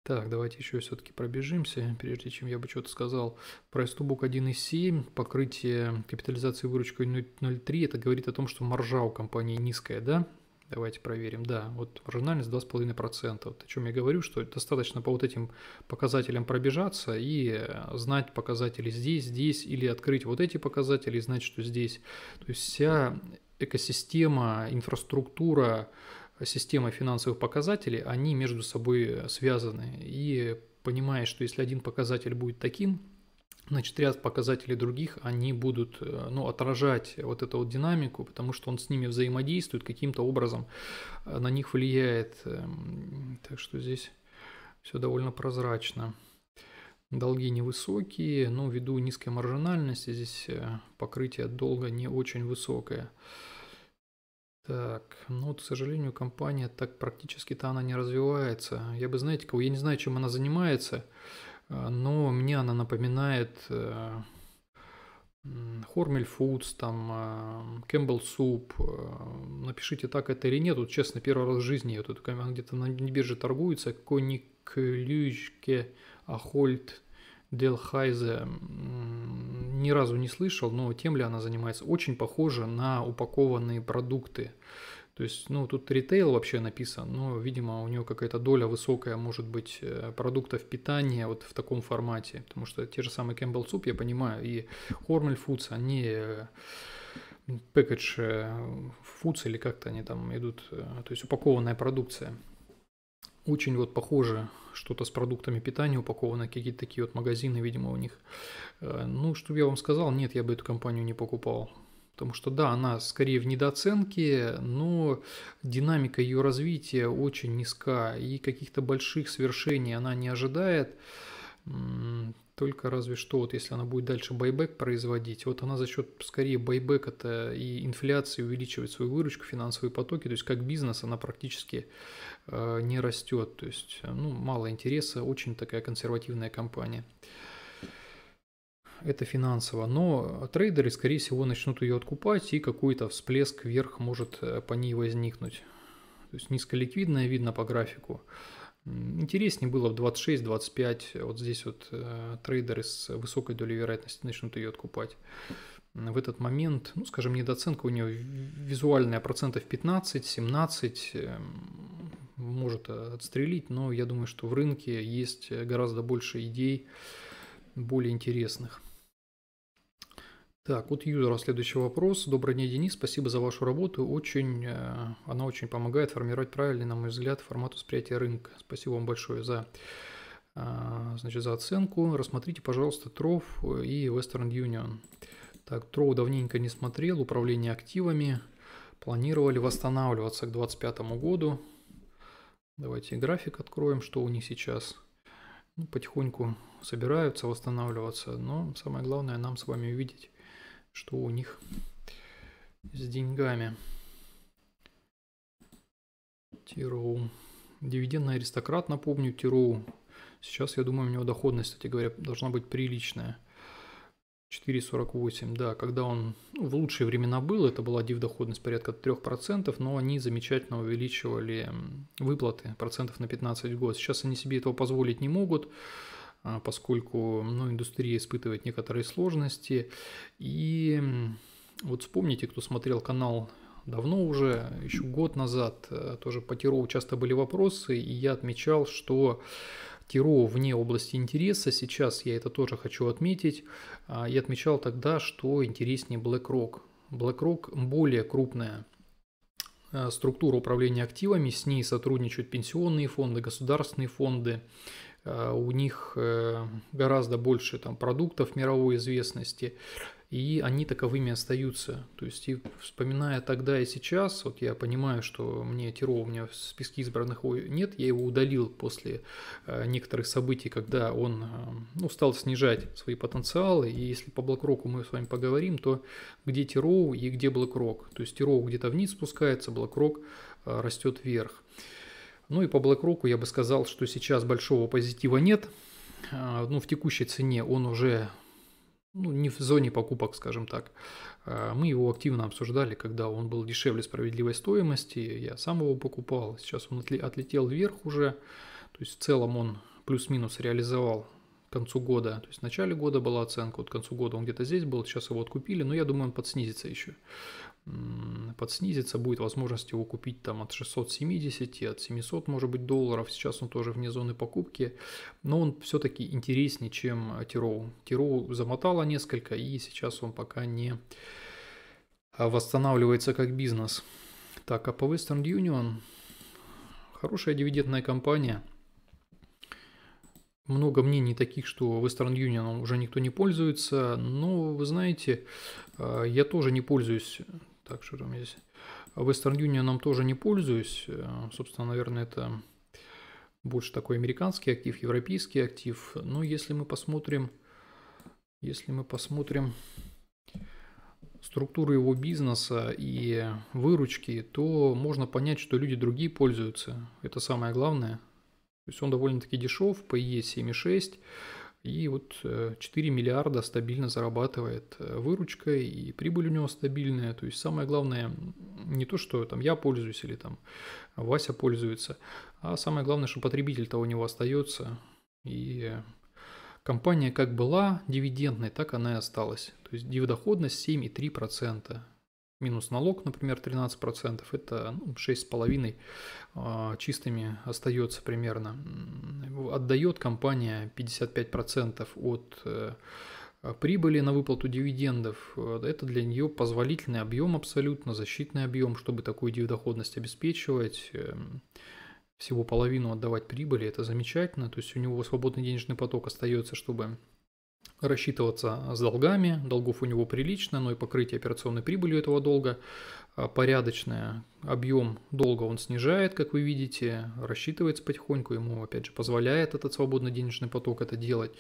[SPEAKER 1] так, давайте еще все-таки пробежимся, прежде чем я бы что-то сказал. Прайс to book 1,7, покрытие капитализации выручкой 0,3, это говорит о том, что маржа у компании низкая, да? Давайте проверим. Да, вот маржинальность 2,5%. Вот о чем я говорю, что достаточно по вот этим показателям пробежаться и э, знать показатели здесь, здесь, или открыть вот эти показатели и знать, что здесь. То есть вся экосистема, инфраструктура, системы финансовых показателей, они между собой э, связаны. И понимая, что если один показатель будет таким, значит, ряд показателей других, они будут э, ну, отражать вот эту вот динамику, потому что он с ними взаимодействует, каким-то образом э, на них влияет. Эм, так что здесь все довольно прозрачно. Долги невысокие, но ну, ввиду низкой маржинальности здесь покрытие долга не очень высокое. Так, ну вот, к сожалению, компания так практически-то она не развивается. Я бы, знаете, кого, я не знаю, чем она занимается, а, но мне она напоминает Хормель э, Фудс, там, Кэмпбелл а, Суп, а, напишите так это или нет, вот честно, первый раз в жизни вот, она где-то на бирже торгуется, Коник Лючке, Ахольд. Дел Хайзе ни разу не слышал, но тем ли она занимается, очень похоже на упакованные продукты. То есть, ну, тут ритейл вообще написан, но, видимо, у нее какая-то доля высокая, может быть, э, продуктов питания вот в таком формате. Потому что те же самые Campbell Soup, я понимаю, и Hormel Foods, они э, package э, foods или как-то они там идут, то есть упакованная продукция. Очень вот похоже что-то с продуктами питания упаковано, какие-то такие вот магазины, видимо, у них. Э, ну, что я вам сказал, нет, я бы эту компанию не покупал. Потому что да, она скорее в недооценке, но динамика ее развития очень низка, и каких-то больших свершений она не ожидает. Только разве что, вот если она будет дальше байбек производить, вот она за счет скорее байбека-то и инфляции увеличивает свою выручку, финансовые потоки, то есть как бизнес она практически э, не растет, то есть э, ну, мало интереса, очень такая консервативная компания это финансово, но трейдеры, скорее всего, начнут ее откупать, и какой-то всплеск вверх может э, по ней возникнуть. То есть низколиквидная видно по графику. Интереснее было в 26-25, вот здесь вот э, трейдеры с высокой долей вероятности начнут ее откупать. В этот момент, ну, скажем, недооценка у нее визуальная процентов 15-17, эм, э, может отстрелить, но я думаю, что в рынке есть гораздо больше идей более интересных. Так, вот юзера следующий вопрос. Добрый день, Денис. Спасибо за вашу работу. Очень, э, она очень помогает формировать правильный, на мой взгляд, формат восприятия рынка. Спасибо вам большое за, э, значит, за оценку. Рассмотрите, пожалуйста, Троф э, и Western Union. Так, Троу давненько не смотрел. Управление активами. Планировали восстанавливаться к 2025 году. Давайте график откроем, что у них сейчас ну, потихоньку собираются восстанавливаться, но самое главное нам с вами увидеть что у них с деньгами. Тироу. Дивидендный аристократ, напомню, Тироу. Сейчас, я думаю, у него доходность, кстати говоря, должна быть приличная. 4,48, да, когда он ну, в лучшие времена был, это была див доходность порядка 3%, но они замечательно увеличивали выплаты процентов на 15 в год. Сейчас они себе этого позволить не могут, а, поскольку ну, индустрия испытывает некоторые сложности. И вот вспомните, кто смотрел канал давно уже, еще год назад, э, тоже по Тирову часто были вопросы, и я отмечал, что Тиро вне области интереса, сейчас я это тоже хочу отметить, а, я отмечал тогда, что интереснее BlackRock. BlackRock более крупная э, структура управления активами, с ней сотрудничают пенсионные фонды, государственные фонды, Э, у них э, гораздо больше там, продуктов мировой известности, и они таковыми остаются. То есть, и вспоминая тогда и сейчас, вот я понимаю, что мне Тиро у меня в списке избранных нет, я его удалил после э, некоторых событий, когда он ну, стал снижать свои потенциалы, и если по Блокроку мы с вами поговорим, то где Тиро и где Блокрок. То есть Тиро где-то вниз спускается, Блокрок растет вверх. Ну и по BlackRock я бы сказал, что сейчас большого позитива нет. А, ну, в текущей цене он уже ну, не в зоне покупок, скажем так. А, мы его активно обсуждали, когда он был дешевле справедливой стоимости. Я сам его покупал. Сейчас он отлетел вверх уже. То есть в целом он плюс-минус реализовал к концу года. То есть в начале года была оценка, вот к концу года он где-то здесь был, сейчас его откупили, но я думаю, он подснизится еще подснизится, будет возможность его купить там от 670, от 700, может быть, долларов. Сейчас он тоже вне зоны покупки, но он все-таки интереснее, чем Тироу. Тироу замотало несколько, и сейчас он пока не а, восстанавливается как бизнес. Так, а по Western Union хорошая дивидендная компания. Много мнений таких, что Western Union уже никто не пользуется, но вы знаете, а, я тоже не пользуюсь так, что там здесь? А Western Union тоже не пользуюсь. Э, собственно, наверное, это больше такой американский актив, европейский актив. Но ну, если мы посмотрим, если мы посмотрим структуру его бизнеса и выручки, то можно понять, что люди другие пользуются. Это самое главное. То есть он довольно-таки дешев, PE 7,6. И вот 4 э, миллиарда стабильно зарабатывает э, выручкой, и прибыль у него стабильная. То есть самое главное не то, что там я пользуюсь или там Вася пользуется, а самое главное, что потребитель-то у него остается. И компания как была дивидендной, так она и осталась. То есть дивидоходность 7,3% минус налог, например, 13%, это ну, 6,5% а, чистыми остается примерно. Отдает компания 55% от э, прибыли на выплату дивидендов. Это для нее позволительный объем абсолютно, защитный объем, чтобы такую дивидоходность обеспечивать. Эм, всего половину отдавать прибыли, это замечательно. То есть у него свободный денежный поток остается, чтобы рассчитываться с долгами, долгов у него прилично, но и покрытие операционной прибылью этого долга а, порядочное. Объем долга он снижает, как вы видите, рассчитывается потихоньку, ему опять же позволяет этот свободный денежный поток это делать.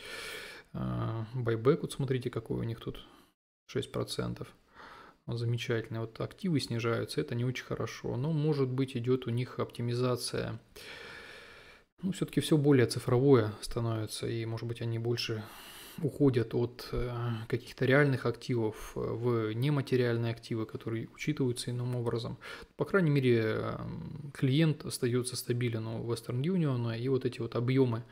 [SPEAKER 1] А, байбек, вот смотрите, какой у них тут 6%. Вот замечательный. Вот активы снижаются, это не очень хорошо. Но, может быть, идет у них оптимизация ну, все-таки все более цифровое становится, и, может быть, они больше уходят от э, каких-то реальных активов э, в нематериальные активы, которые учитываются иным образом. По крайней мере, эм, клиент остается стабилен у Western Union, и вот эти вот объемы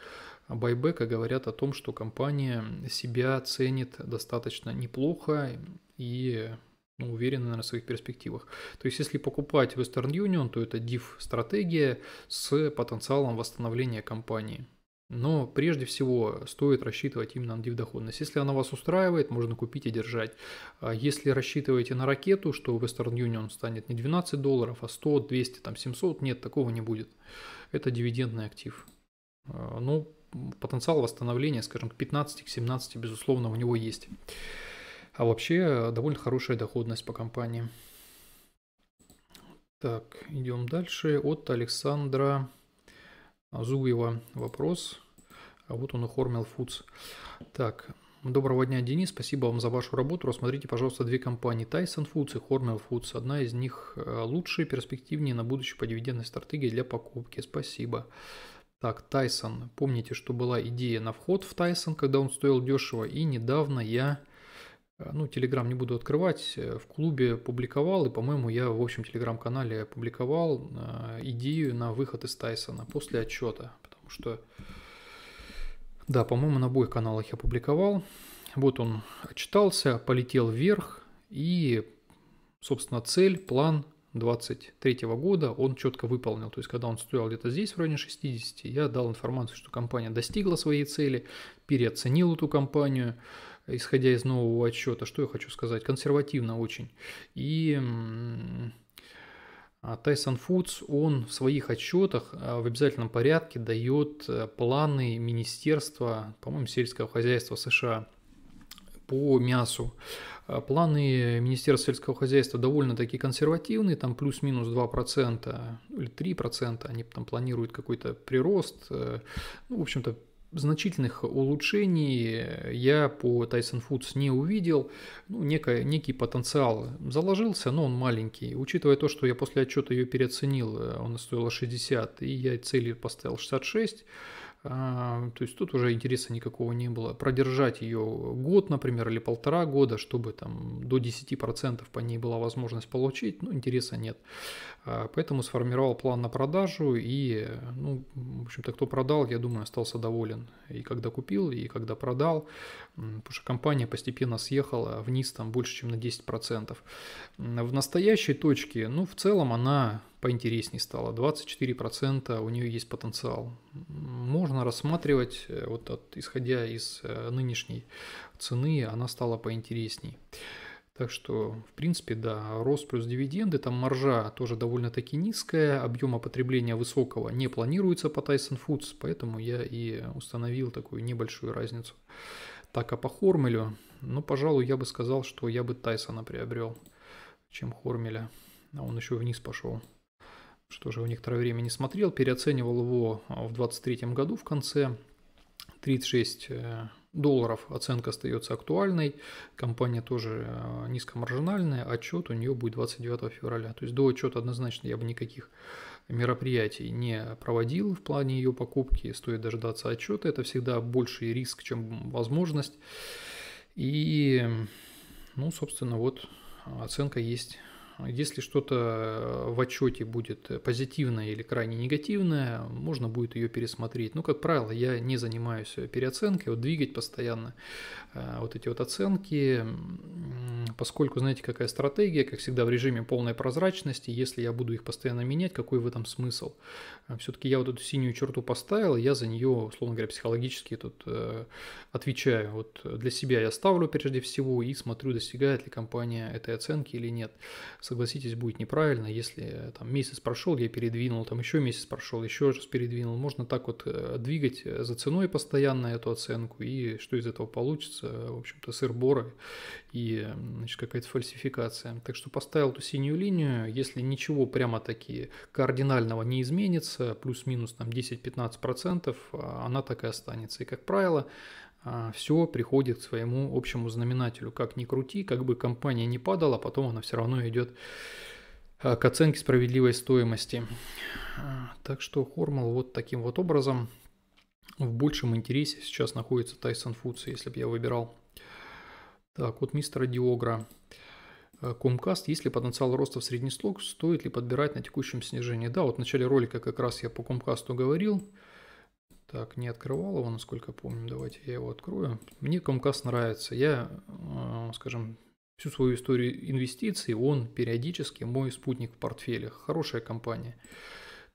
[SPEAKER 1] байбека говорят о том, что компания себя ценит достаточно неплохо и ну, уверены, наверное, своих перспективах. То есть, если покупать Western Union, то это div стратегия с потенциалом восстановления компании. Но прежде всего стоит рассчитывать именно на дивдоходность. Если она вас устраивает, можно купить и держать. А если рассчитываете на ракету, что Western Union станет не 12 долларов, а 100, 200, там 700, нет, такого не будет. Это дивидендный актив. А, ну, потенциал восстановления, скажем, к 15, к 17, безусловно, у него есть. А вообще э, довольно хорошая доходность по компании. Так, идем дальше. От Александра Зуева вопрос. А вот он оформил Foods. Так, Доброго дня, Денис. Спасибо вам за вашу работу. Рассмотрите, пожалуйста, две компании Tyson Foods и Hormel Foods. Одна из них э, лучше и перспективнее на будущее по дивидендной стратегии для покупки. Спасибо. Так, Tyson. Помните, что была идея на вход в Tyson, когда он стоил дешево. И недавно я Э, ну, Телеграм не буду открывать, э, в клубе публиковал, и, по-моему, я в общем Телеграм-канале публиковал э, идею на выход из Тайсона после отчета, потому что, да, по-моему, на обоих каналах я публиковал. Вот он отчитался, полетел вверх, и, собственно, цель, план 23 года он четко выполнил. То есть, когда он стоял где-то здесь, в районе 60, я дал информацию, что компания достигла своей цели, переоценил эту компанию – исходя из нового отчета, что я хочу сказать, консервативно очень. И Tyson Foods, а, он в своих отчетах а, в обязательном порядке дает э, планы Министерства, по-моему, сельского хозяйства США по мясу. А, планы Министерства сельского хозяйства довольно-таки консервативные, там плюс-минус 2% или 3%, они там планируют какой-то прирост. Э, ну, в общем-то, значительных улучшений я по Tyson Foods не увидел. Ну, некое, некий потенциал заложился, но он маленький. Учитывая то, что я после отчета ее переоценил, э, он стоила 60, и я цели поставил 66, а, то есть тут уже интереса никакого не было. Продержать ее год, например, или полтора года, чтобы там до 10% по ней была возможность получить, ну, интереса нет. А, поэтому сформировал план на продажу, и, ну, в общем-то, кто продал, я думаю, остался доволен. И когда купил, и когда продал, потому что компания постепенно съехала вниз там больше, чем на 10%. В настоящей точке, ну, в целом она поинтереснее стала. 24% у нее есть потенциал. Можно рассматривать, э, вот от, исходя из э, нынешней цены, она стала поинтересней. Так что, в принципе, да, рост плюс дивиденды, там маржа тоже довольно-таки низкая, объема потребления высокого не планируется по Tyson Foods, поэтому я и установил такую небольшую разницу. Так, а по Хормелю, ну, пожалуй, я бы сказал, что я бы Тайсона приобрел, чем Хормеля. А он еще вниз пошел. Что же, в некоторое время не смотрел, переоценивал его в 23 году в конце. 36 долларов оценка остается актуальной, компания тоже э, низкомаржинальная, отчет у нее будет 29 февраля. То есть до отчета однозначно я бы никаких мероприятий не проводил в плане ее покупки, стоит дождаться отчета, это всегда больший риск, чем возможность. И, ну, собственно, вот э, оценка есть если что-то э, в отчете будет э, позитивное или крайне негативное, можно будет ее пересмотреть. Но, как правило, я не занимаюсь переоценкой, вот двигать постоянно э, вот эти вот оценки, поскольку, знаете, какая стратегия, как всегда в режиме полной прозрачности, если я буду их постоянно менять, какой в этом смысл? А Все-таки я вот эту синюю черту поставил, я за нее, условно говоря, психологически тут э, отвечаю. Вот для себя я ставлю прежде всего и смотрю, достигает ли компания этой оценки или нет. Согласитесь, будет неправильно, если э, там месяц прошел, я передвинул, там еще месяц прошел, еще раз передвинул. Можно так вот э, двигать э, за ценой постоянно эту оценку и что из этого получится, в общем-то, сыр-боры и значит, какая-то фальсификация. Так что поставил эту синюю линию, если ничего прямо-таки кардинального не изменится, плюс-минус там 10-15%, а, она так и останется. И, как правило, а, все приходит к своему общему знаменателю. Как ни крути, как бы компания не падала, потом она все равно идет а, к оценке справедливой стоимости. Так что Хормал вот таким вот образом в большем интересе сейчас находится Тайсон Foods, если бы я выбирал так, вот мистера Диогра. Э, Комкаст. есть ли потенциал роста в средний слог, стоит ли подбирать на текущем снижении? Да, вот в начале ролика как раз я по Комкасту говорил. Так, не открывал его, насколько помню. Давайте я его открою. Мне Комкаст нравится. Я, э, скажем, всю свою историю инвестиций, он периодически мой спутник в портфеле. Хорошая компания.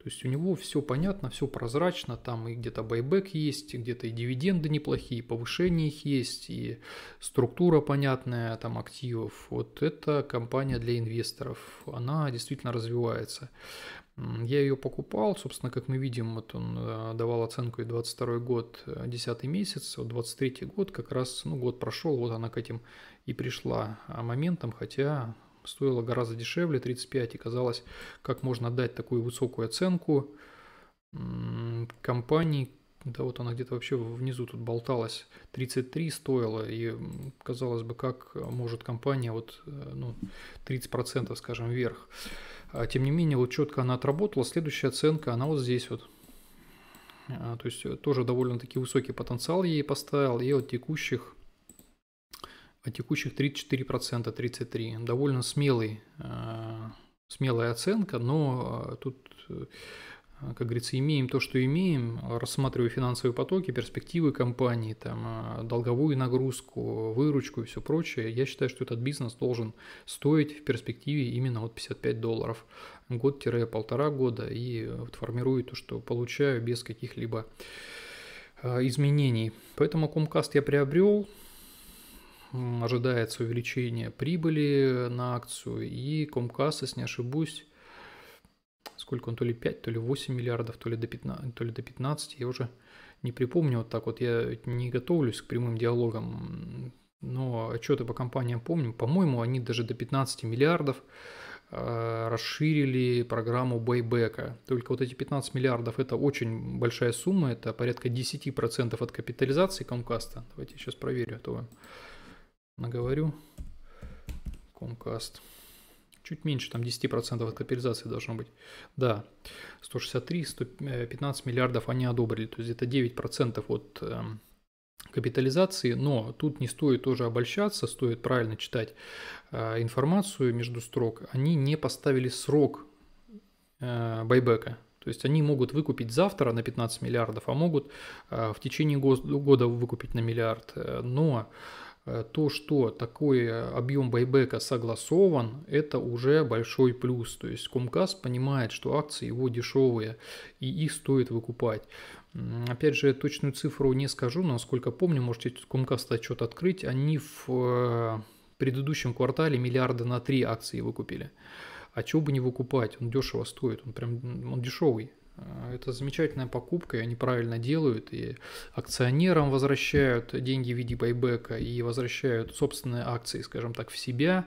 [SPEAKER 1] То есть у него все понятно, все прозрачно, там и где-то байбек есть, и где-то и дивиденды неплохие, и повышение их есть, и структура понятная там активов. Вот это компания для инвесторов, она действительно развивается. Я ее покупал, собственно, как мы видим, вот он э, давал оценку и 22 год, 10 э, месяц, вот 23 год как раз, ну, год прошел, вот она к этим и пришла а моментом, хотя стоила гораздо дешевле, 35, и казалось, как можно дать такую высокую оценку компании, да вот она где-то вообще внизу тут болталась, 33 стоила, и казалось бы, как может компания вот э, ну, 30%, скажем, вверх. А, тем не менее, вот четко она отработала, следующая оценка, она вот здесь вот, а, то есть э, тоже довольно-таки высокий потенциал ей поставил, и от текущих а текущих 34%, 33%. Довольно смелый, э, смелая оценка, но э, тут, э, как говорится, имеем то, что имеем, рассматривая финансовые потоки, перспективы компании, там, долговую нагрузку, выручку и все прочее, я считаю, что этот бизнес должен стоить в перспективе именно от 55 долларов год-полтора года и вот формирую то, что получаю без каких-либо изменений. Поэтому Comcast я приобрел, ожидается увеличение прибыли на акцию, и Comcast, если не ошибусь, сколько он, то ли 5, то ли 8 миллиардов, то ли до 15, то ли до 15 я уже не припомню вот так вот, я не готовлюсь к прямым диалогам, но отчеты по компаниям помню, по-моему, они даже до 15 миллиардов э, расширили программу байбека. Только вот эти 15 миллиардов – это очень большая сумма, это порядка 10% от капитализации Комкаста. Давайте сейчас проверю, а то наговорю. Comcast. Чуть меньше, там 10% от капитализации должно быть. Да, 163, 115 э, миллиардов они одобрили. То есть это 9% от эм, капитализации, но тут не стоит тоже обольщаться, стоит правильно читать э, информацию между строк. Они не поставили срок э, байбека. То есть они могут выкупить завтра на 15 миллиардов, а могут э, в течение года выкупить на миллиард. Э, но Э, то, что такой э, объем байбека согласован, это уже большой плюс. То есть Комкас понимает, что акции его дешевые и их стоит выкупать. Опять же, точную цифру не скажу, но насколько помню, можете Comcast отчет открыть, они в э, предыдущем квартале миллиарда на три акции выкупили. А чего бы не выкупать, он дешево стоит, он прям он дешевый. Э, это замечательная покупка, и они правильно делают, и акционерам возвращают деньги в виде байбека, и возвращают собственные акции, скажем так, в себя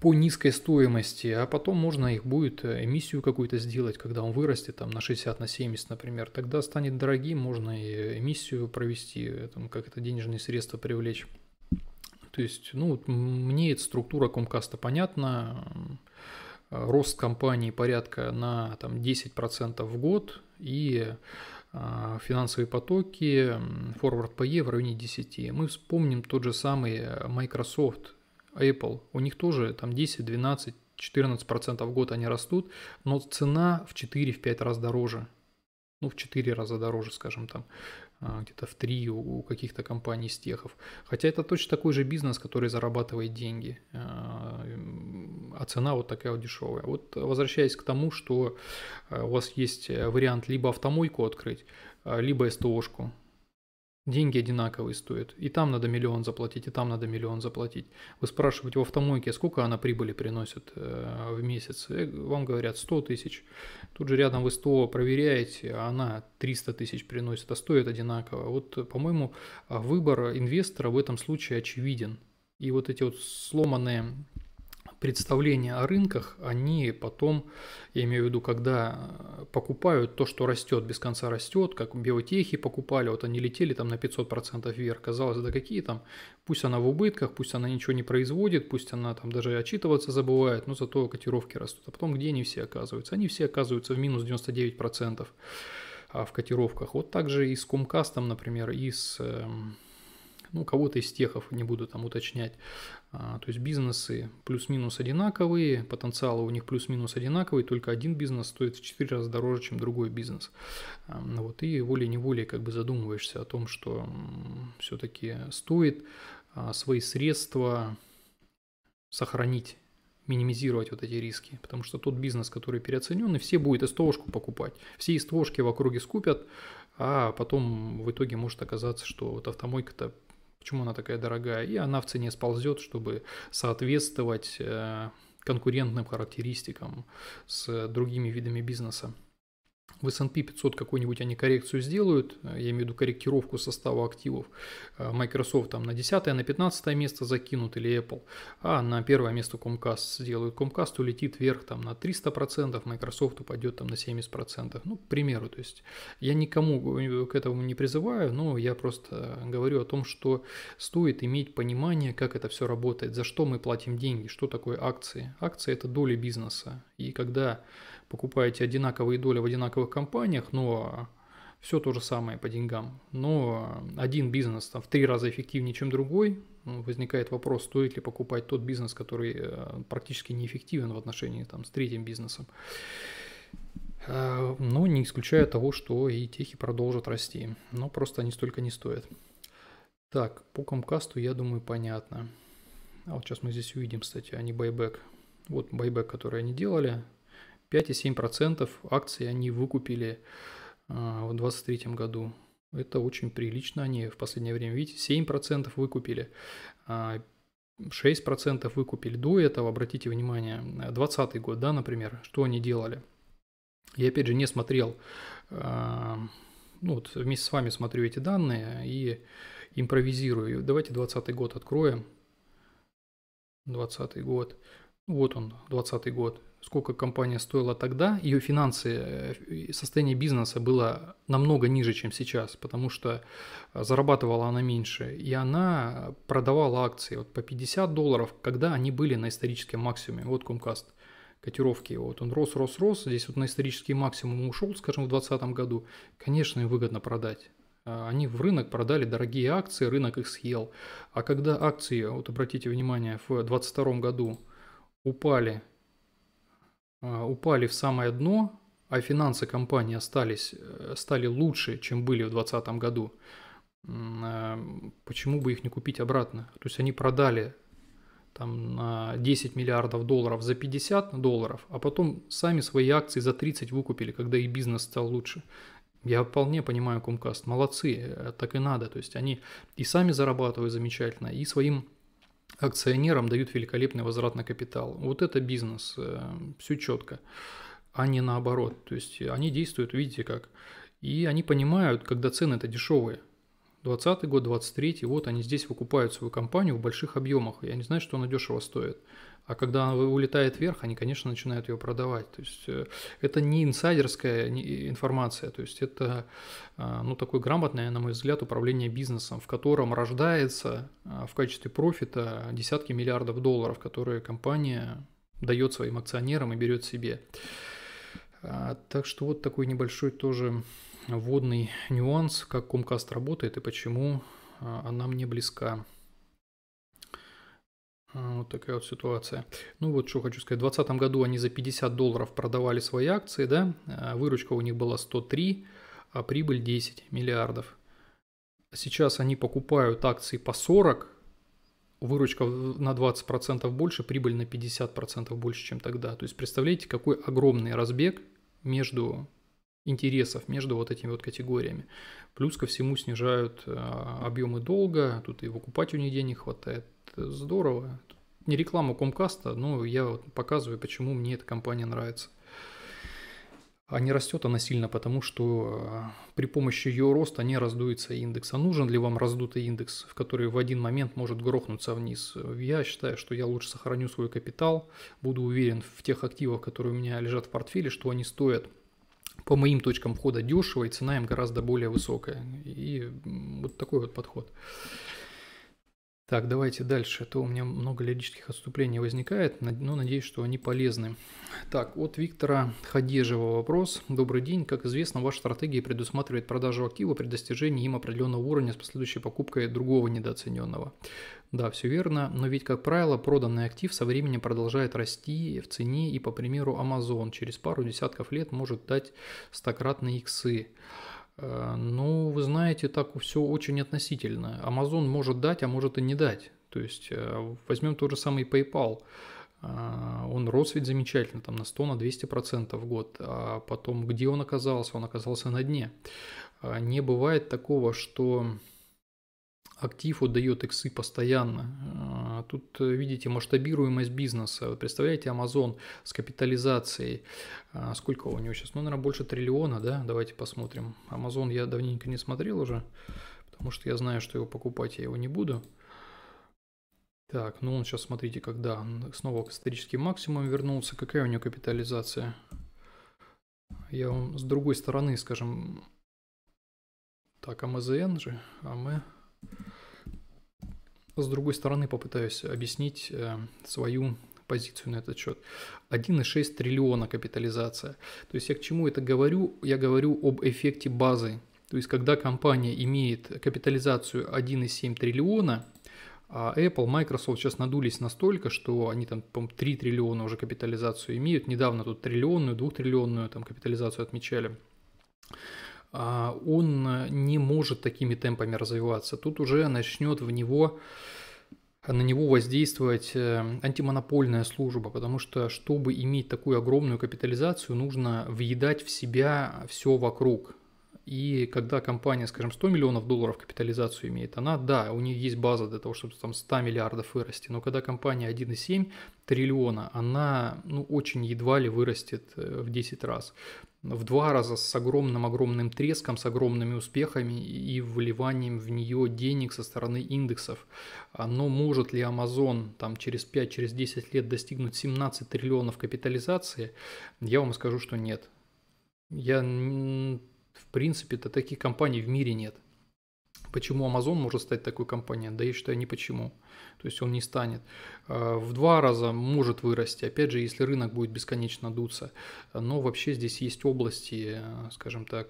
[SPEAKER 1] по низкой стоимости, а потом можно их будет э, эмиссию какую-то сделать, когда он вырастет там на 60, на 70, например, тогда станет дорогим, можно и эмиссию провести, э, там, как это денежные средства привлечь. То есть, ну, вот мне эта структура Комкаста понятна, Э, рост компании порядка на там, 10% в год и э, финансовые потоки, форвард по Е в районе 10. Мы вспомним тот же самый э, Microsoft, Apple. У них тоже там 10, 12, 14% процентов в год они растут, но цена в 4-5 в раз дороже. Ну, в 4 раза дороже, скажем там, где-то в 3 у каких-то компаний стехов. Хотя это точно такой же бизнес, который зарабатывает деньги а цена вот такая вот дешевая. Вот возвращаясь к тому, что э, у вас есть э, вариант либо автомойку открыть, э, либо СТОшку. Деньги одинаковые стоят. И там надо миллион заплатить, и там надо миллион заплатить. Вы спрашиваете в автомойке, сколько она прибыли приносит в месяц. вам говорят 100 тысяч. Тут же рядом вы 100 проверяете, а она 300 тысяч приносит, а стоит одинаково. Вот, по-моему, выбор инвестора в этом случае очевиден. И вот эти вот сломанные представления о рынках, они потом, я имею в виду, когда э, покупают то, что растет, без конца растет, как биотехи покупали, вот они летели там на 500% вверх, казалось, да какие там, пусть она в убытках, пусть она ничего не производит, пусть она там даже отчитываться забывает, но зато котировки растут. А потом где они все оказываются? Они все оказываются в минус 99% а в котировках. Вот также и с Комкастом, например, и с эм, ну, кого-то из техов, не буду там уточнять. А, то есть бизнесы плюс-минус одинаковые, потенциалы у них плюс-минус одинаковый только один бизнес стоит в 4 раза дороже, чем другой бизнес. Ну вот, и волей-неволей как бы задумываешься о том, что все-таки стоит а, свои средства сохранить минимизировать вот эти риски, потому что тот бизнес, который переоценен, и все будет СТОшку покупать, все СТОшки в округе скупят, а потом в итоге может оказаться, что вот автомойка-то почему она такая дорогая, и она в цене сползет, чтобы соответствовать э, конкурентным характеристикам с другими видами бизнеса в S&P 500 какую-нибудь они коррекцию сделают, э, я имею в виду корректировку состава активов, э, Microsoft там на 10 на 15 место закинут или Apple, а на первое место Comcast сделают. Comcast улетит вверх там на 300%, Microsoft упадет там на 70%, ну, к примеру, то есть я никому к э, этому не призываю, но я просто говорю о том, что стоит иметь понимание, как это все работает, за что мы платим деньги, что такое акции. Акции – это доли бизнеса, и когда покупаете одинаковые доли в одинаковых компаниях, но все то же самое по деньгам, но один бизнес там, в три раза эффективнее, чем другой, ну, возникает вопрос, стоит ли покупать тот бизнес, который э, практически неэффективен в отношении там, с третьим бизнесом. Э, но не исключая того, что и техи продолжат расти, но просто они столько не стоят. Так, по КомКасту, я думаю, понятно. А вот сейчас мы здесь увидим, кстати, а не байбек. Вот байбек, который они делали, 5,7% акций они выкупили а, в 2023 году. Это очень прилично они в последнее время, видите, 7% выкупили. 6% а, выкупили до этого, обратите внимание, 2020 год, да, например, что они делали. Я, опять же, не смотрел, а, ну вот вместе с вами смотрю эти данные и импровизирую. Давайте 2020 год откроем. 2020 год. Вот он, 20 год. Сколько компания стоила тогда, ее финансы, э, состояние бизнеса было намного ниже, чем сейчас, потому что э, зарабатывала она меньше, и она продавала акции вот по 50 долларов, когда они были на историческом максимуме. Вот Comcast котировки. Вот он рос, рос, рос. Здесь вот на исторический максимум ушел, скажем, в 2020 году. Конечно, им выгодно продать. Э, они в рынок продали дорогие акции, рынок их съел. А когда акции, вот обратите внимание, в 2022 году упали, а, упали в самое дно, а финансы компании остались, э, стали лучше, чем были в 2020 году, а, почему бы их не купить обратно? То есть они продали там, на 10 миллиардов долларов за 50 долларов, а потом сами свои акции за 30 выкупили, когда и бизнес стал лучше. Я вполне понимаю Comcast, молодцы, э, так и надо. То есть они и сами зарабатывают замечательно, и своим акционерам дают великолепный возврат на капитал. Вот это бизнес, э, все четко, а не наоборот. То есть они действуют, видите как. И они понимают, когда цены это дешевые. 20 год, 23 вот они здесь выкупают свою компанию в больших объемах, Я не знаю, что она дешево стоит. А когда она улетает вверх, они, конечно, начинают ее продавать. То есть э, это не инсайдерская информация, то есть это а, ну, такое грамотное, на мой взгляд, управление бизнесом, в котором рождается а, в качестве профита десятки миллиардов долларов, которые компания дает своим акционерам и берет себе. А, так что вот такой небольшой тоже вводный нюанс, как Comcast работает и почему она мне близка. Вот такая вот ситуация. Ну вот что хочу сказать. В 2020 году они за 50 долларов продавали свои акции, да, а, выручка у них была 103, а прибыль 10 миллиардов. Сейчас они покупают акции по 40, выручка на 20% больше, прибыль на 50% больше, чем тогда. То есть представляете, какой огромный разбег между интересов между вот этими вот категориями. Плюс ко всему снижают а, объемы долга, тут и выкупать у них денег хватает, это здорово. не реклама Комкаста, но я вот показываю, почему мне эта компания нравится. А не растет она сильно, потому что э, при помощи ее роста не раздуется индекс. А нужен ли вам раздутый индекс, в который в один момент может грохнуться вниз? Я считаю, что я лучше сохраню свой капитал, буду уверен в тех активах, которые у меня лежат в портфеле, что они стоят по моим точкам входа дешево, и цена им гораздо более высокая. И вот такой вот подход. Так, давайте дальше, а то у меня много лирических отступлений возникает, но ну, надеюсь, что они полезны. Так, от Виктора Хадежева вопрос. Добрый день. Как известно, ваша стратегия предусматривает продажу актива при достижении им определенного уровня с последующей покупкой другого недооцененного. Да, все верно, но ведь, как правило, проданный актив со временем продолжает расти в цене и, по примеру, Amazon через пару десятков лет может дать стократные иксы. Э, ну, вы знаете, так все очень относительно. Amazon может дать, а может и не дать. То есть э, возьмем тот же самый PayPal. Э, он рос ведь замечательно, там на 100, на 200 процентов в год. А потом, где он оказался? Он оказался на дне. Не бывает такого, что актив отдает иксы постоянно. А, тут э, видите масштабируемость бизнеса. Вот представляете, Amazon с капитализацией, а, сколько у него сейчас? Ну, наверное, больше триллиона, да? Давайте посмотрим. Amazon я давненько не смотрел уже, потому что я знаю, что его покупать я его не буду. Так, ну он сейчас, смотрите, когда снова к историческим максимум вернулся, какая у него капитализация? Я вам с другой стороны, скажем, так, АМЗН же, АМ с другой стороны попытаюсь объяснить э, свою позицию на этот счет. 1,6 триллиона капитализация. То есть я к чему это говорю? Я говорю об эффекте базы. То есть когда компания имеет капитализацию 1,7 триллиона, а Apple, Microsoft сейчас надулись настолько, что они там, по 3 триллиона уже капитализацию имеют. Недавно тут триллионную, двухтриллионную там капитализацию отмечали. А, он э, не может такими темпами развиваться. Тут уже начнет в него на него воздействовать э, антимонопольная служба, потому что, чтобы иметь такую огромную капитализацию, нужно въедать в себя все вокруг. И когда компания, скажем, 100 миллионов долларов капитализацию имеет, она, да, у нее есть база для того, чтобы там 100 миллиардов вырасти, но когда компания 1,7 триллиона, она ну, очень едва ли вырастет э, в 10 раз в два раза с огромным-огромным треском, с огромными успехами и вливанием в нее денег со стороны индексов. А, но может ли Amazon там, через 5-10 через лет достигнуть 17 триллионов капитализации? Я вам скажу, что нет. Я, в принципе-то таких компаний в мире нет. Почему Amazon может стать такой компанией? Да я считаю, не почему то есть он не станет. А, в два раза может вырасти, опять же, если рынок будет бесконечно дуться. Но вообще здесь есть области, э, скажем так,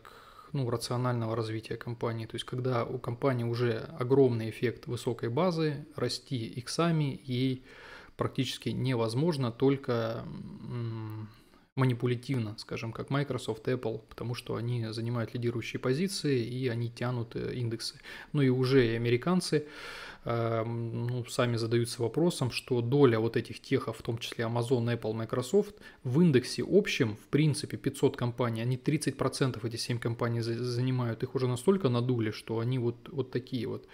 [SPEAKER 1] ну, рационального развития компании. То есть, когда у компании уже огромный эффект высокой базы, расти иксами ей практически невозможно, только манипулятивно, скажем, как Microsoft, Apple, потому что они занимают лидирующие позиции и они тянут э, индексы. Ну и уже и американцы, Эм, ну, сами задаются вопросом, что доля вот этих техов, в том числе Amazon, Apple, Microsoft, в индексе общем, в принципе, 500 компаний, они 30% эти 7 компаний занимают, их уже настолько надули, что они вот, вот такие вот.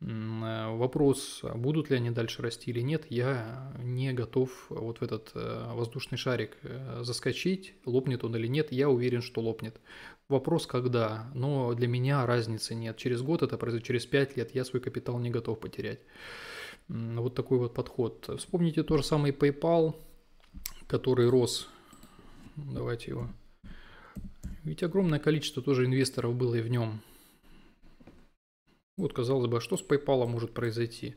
[SPEAKER 1] Э, вопрос, а будут ли они дальше расти или нет, я не готов вот в этот э, воздушный шарик э, заскочить, лопнет он или нет, я уверен, что лопнет. Вопрос, когда, но для меня разницы нет. Через год это произойдет, через пять лет я свой капитал не готов потерять. Вот такой вот подход. Вспомните тот же самый PayPal, который рос. Давайте его. Ведь огромное количество тоже инвесторов было и в нем. Вот, казалось бы, а что с PayPal может произойти?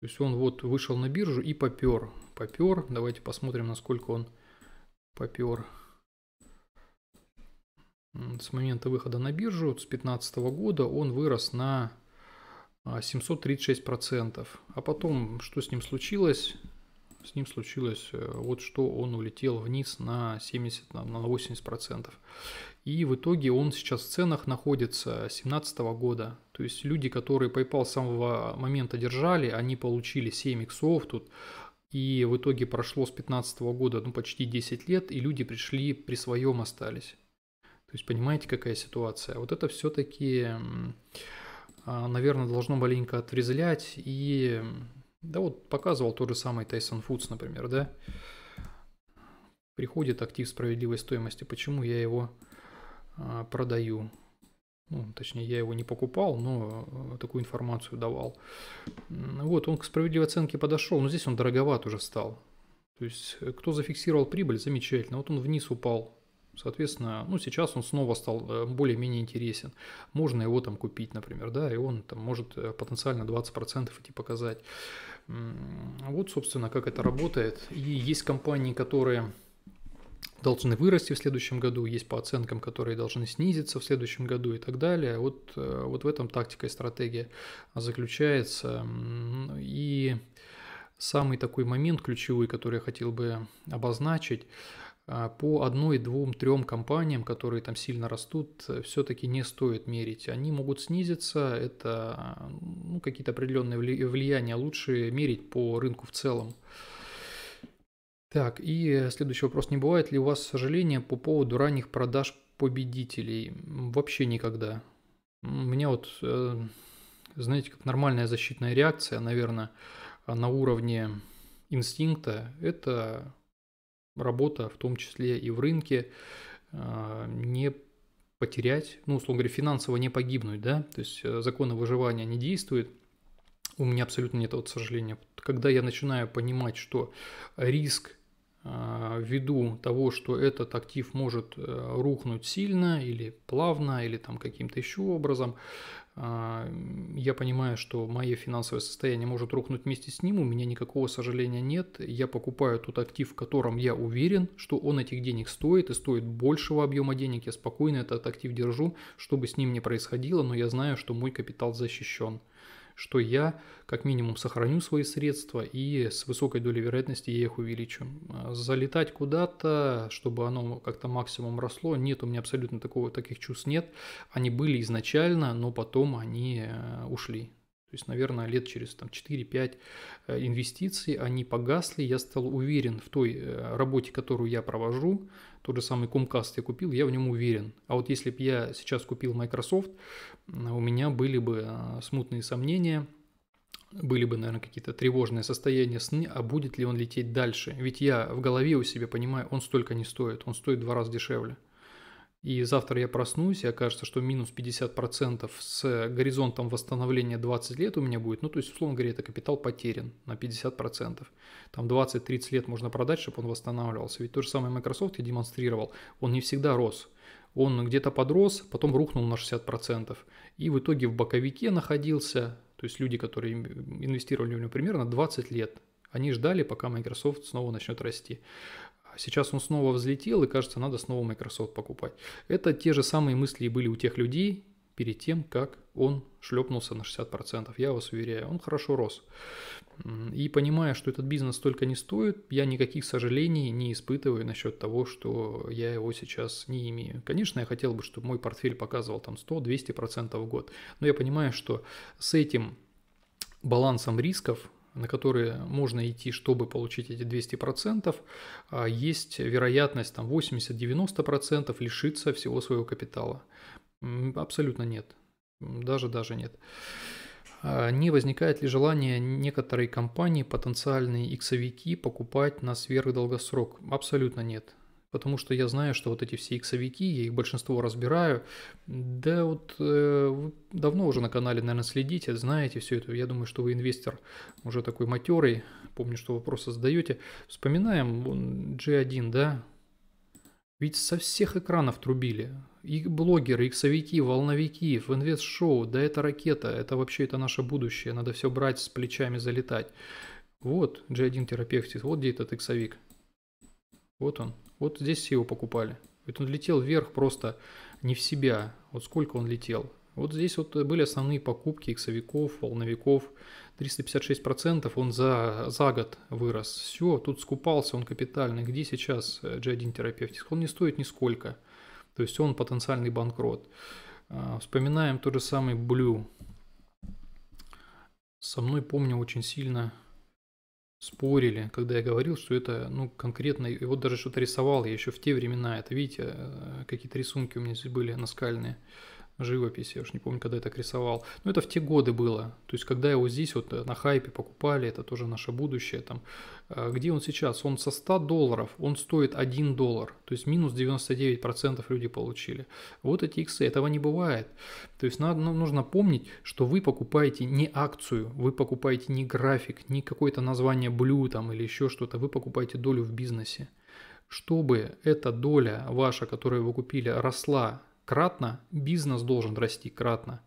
[SPEAKER 1] То есть он вот вышел на биржу и попер. Попер. Давайте посмотрим, насколько он попер с момента выхода на биржу с 2015 года он вырос на 736%. А, а потом, что с ним случилось? С ним случилось э, вот что он улетел вниз на 70, на 80%. И в итоге он сейчас в ценах находится 2017 года. То есть люди, которые PayPal с самого момента держали, они получили 7 иксов тут. И в итоге прошло с 2015 года ну, почти 10 лет, и люди пришли при своем остались. То есть понимаете, какая ситуация? Вот это все-таки, а, наверное, должно маленько отрезлять. И, да вот, показывал тот же самый Тайсон Фудс, например, да? Приходит актив справедливой стоимости. Почему я его а, продаю? ну, точнее, я его не покупал, но а, такую информацию давал. Вот, он к справедливой оценке подошел, но здесь он дороговат уже стал. То есть, э, кто зафиксировал прибыль, замечательно. Вот он вниз упал Соответственно, ну, сейчас он снова стал э, более-менее интересен. Можно его там купить, например, да, и он там может э, потенциально 20% идти показать. Вот, собственно, как это работает. И есть компании, которые должны вырасти в следующем году, есть по оценкам, которые должны снизиться в следующем году и так далее. Вот, э, вот в этом тактика и стратегия заключается. Ну и самый такой момент ключевой, который я хотел бы обозначить – а по одной, двум, трем компаниям, которые там сильно растут, э, все-таки не стоит мерить. Они могут снизиться, это ну, какие-то определенные влияния лучше мерить по рынку в целом. Так, и э, следующий вопрос. Не бывает ли у вас сожаления по поводу ранних продаж победителей? Вообще никогда. У меня вот, э, знаете, как нормальная защитная реакция, наверное, на уровне инстинкта, это работа, в том числе и в рынке, а, не потерять, ну, условно говоря, финансово не погибнуть, да, то есть э, законы выживания а не действуют, у меня абсолютно нет этого сожаления. Когда я начинаю понимать, что риск а, ввиду того, что этот актив может э, рухнуть сильно или плавно, или там каким-то еще образом, а, я понимаю, что мое финансовое состояние может рухнуть вместе с ним, у меня никакого сожаления нет, я покупаю тот актив, в котором я уверен, что он этих денег стоит и стоит большего объема денег, я спокойно этот актив держу, чтобы с ним не происходило, но я знаю, что мой капитал защищен что я как минимум сохраню свои средства и с высокой долей вероятности я их увеличу. А залетать куда-то, чтобы оно как-то максимум росло, нет, у меня абсолютно такого, таких чувств нет. Они были изначально, но потом они э, ушли. То есть, наверное, лет через там, 4-5 э, инвестиций они погасли. Я стал уверен в той э, работе, которую я провожу. Тот же самый Comcast я купил, я в нем уверен. А вот если бы я сейчас купил Microsoft, у меня были бы э, смутные сомнения, были бы, наверное, какие-то тревожные состояния сны, а будет ли он лететь дальше. Ведь я в голове у себя понимаю, он столько не стоит, он стоит в два раза дешевле и завтра я проснусь, и окажется, что минус 50% с горизонтом восстановления 20 лет у меня будет, ну, то есть, условно говоря, это капитал потерян на 50%. Там 20-30 лет можно продать, чтобы он восстанавливался. Ведь то же самое Microsoft я демонстрировал, он не всегда рос. Он где-то подрос, потом рухнул на 60%. И в итоге в боковике находился, то есть люди, которые инвестировали в него примерно 20 лет, они ждали, пока Microsoft снова начнет расти. А сейчас он снова взлетел, и кажется, надо снова Microsoft покупать. Это те же самые мысли и были у тех людей перед тем, как он шлепнулся на 60%. Я вас уверяю, он хорошо рос. И понимая, что этот бизнес столько не стоит, я никаких сожалений не испытываю насчет того, что я его сейчас не имею. Конечно, я хотел бы, чтобы мой портфель показывал там 100-200% в год, но я понимаю, что с этим балансом рисков на которые можно идти, чтобы получить эти 200%, а есть вероятность там 80-90% лишиться всего своего капитала. Абсолютно нет. Даже-даже нет. А не возникает ли желание некоторой компании, потенциальные иксовики, покупать на сверхдолгосрок? Абсолютно нет потому что я знаю, что вот эти все иксовики, я их большинство разбираю, да вот э, вы давно уже на канале, наверное, следите, знаете все это, я думаю, что вы инвестор уже такой матерый, помню, что вопросы задаете, вспоминаем G1, да, ведь со всех экранов трубили. И блогеры, иксовики, волновики, в инвест-шоу, да это ракета, это вообще это наше будущее, надо все брать, с плечами залетать. Вот G1 терапевтит, вот где этот иксовик. Вот он. Вот здесь все его покупали. Ведь он летел вверх просто не в себя. Вот сколько он летел. Вот здесь вот были основные покупки иксовиков, волновиков. 356% он за, за год вырос. Все, тут скупался он капитально. Где сейчас э, G1 терапевтик? Он не стоит нисколько. То есть он потенциальный банкрот. А, вспоминаем тот же самый Blue. Со мной, помню, очень сильно спорили, когда я говорил, что это, ну, конкретно, и вот даже что-то рисовал я еще в те времена, это, видите, э, какие-то рисунки у меня здесь были наскальные живопись, я уж не помню, когда я так рисовал. Но ну, это в те годы было, то есть когда его здесь вот э, на хайпе покупали, это тоже наше будущее там. А где он сейчас? Он со 100 долларов, он стоит 1 доллар, то есть минус 99% люди получили. Вот эти иксы, этого не бывает. То есть надо, нужно помнить, что вы покупаете не акцию, вы покупаете не график, не какое-то название блю там или еще что-то, вы покупаете долю в бизнесе. Чтобы эта доля ваша, которую вы купили, росла кратно, бизнес должен расти кратно.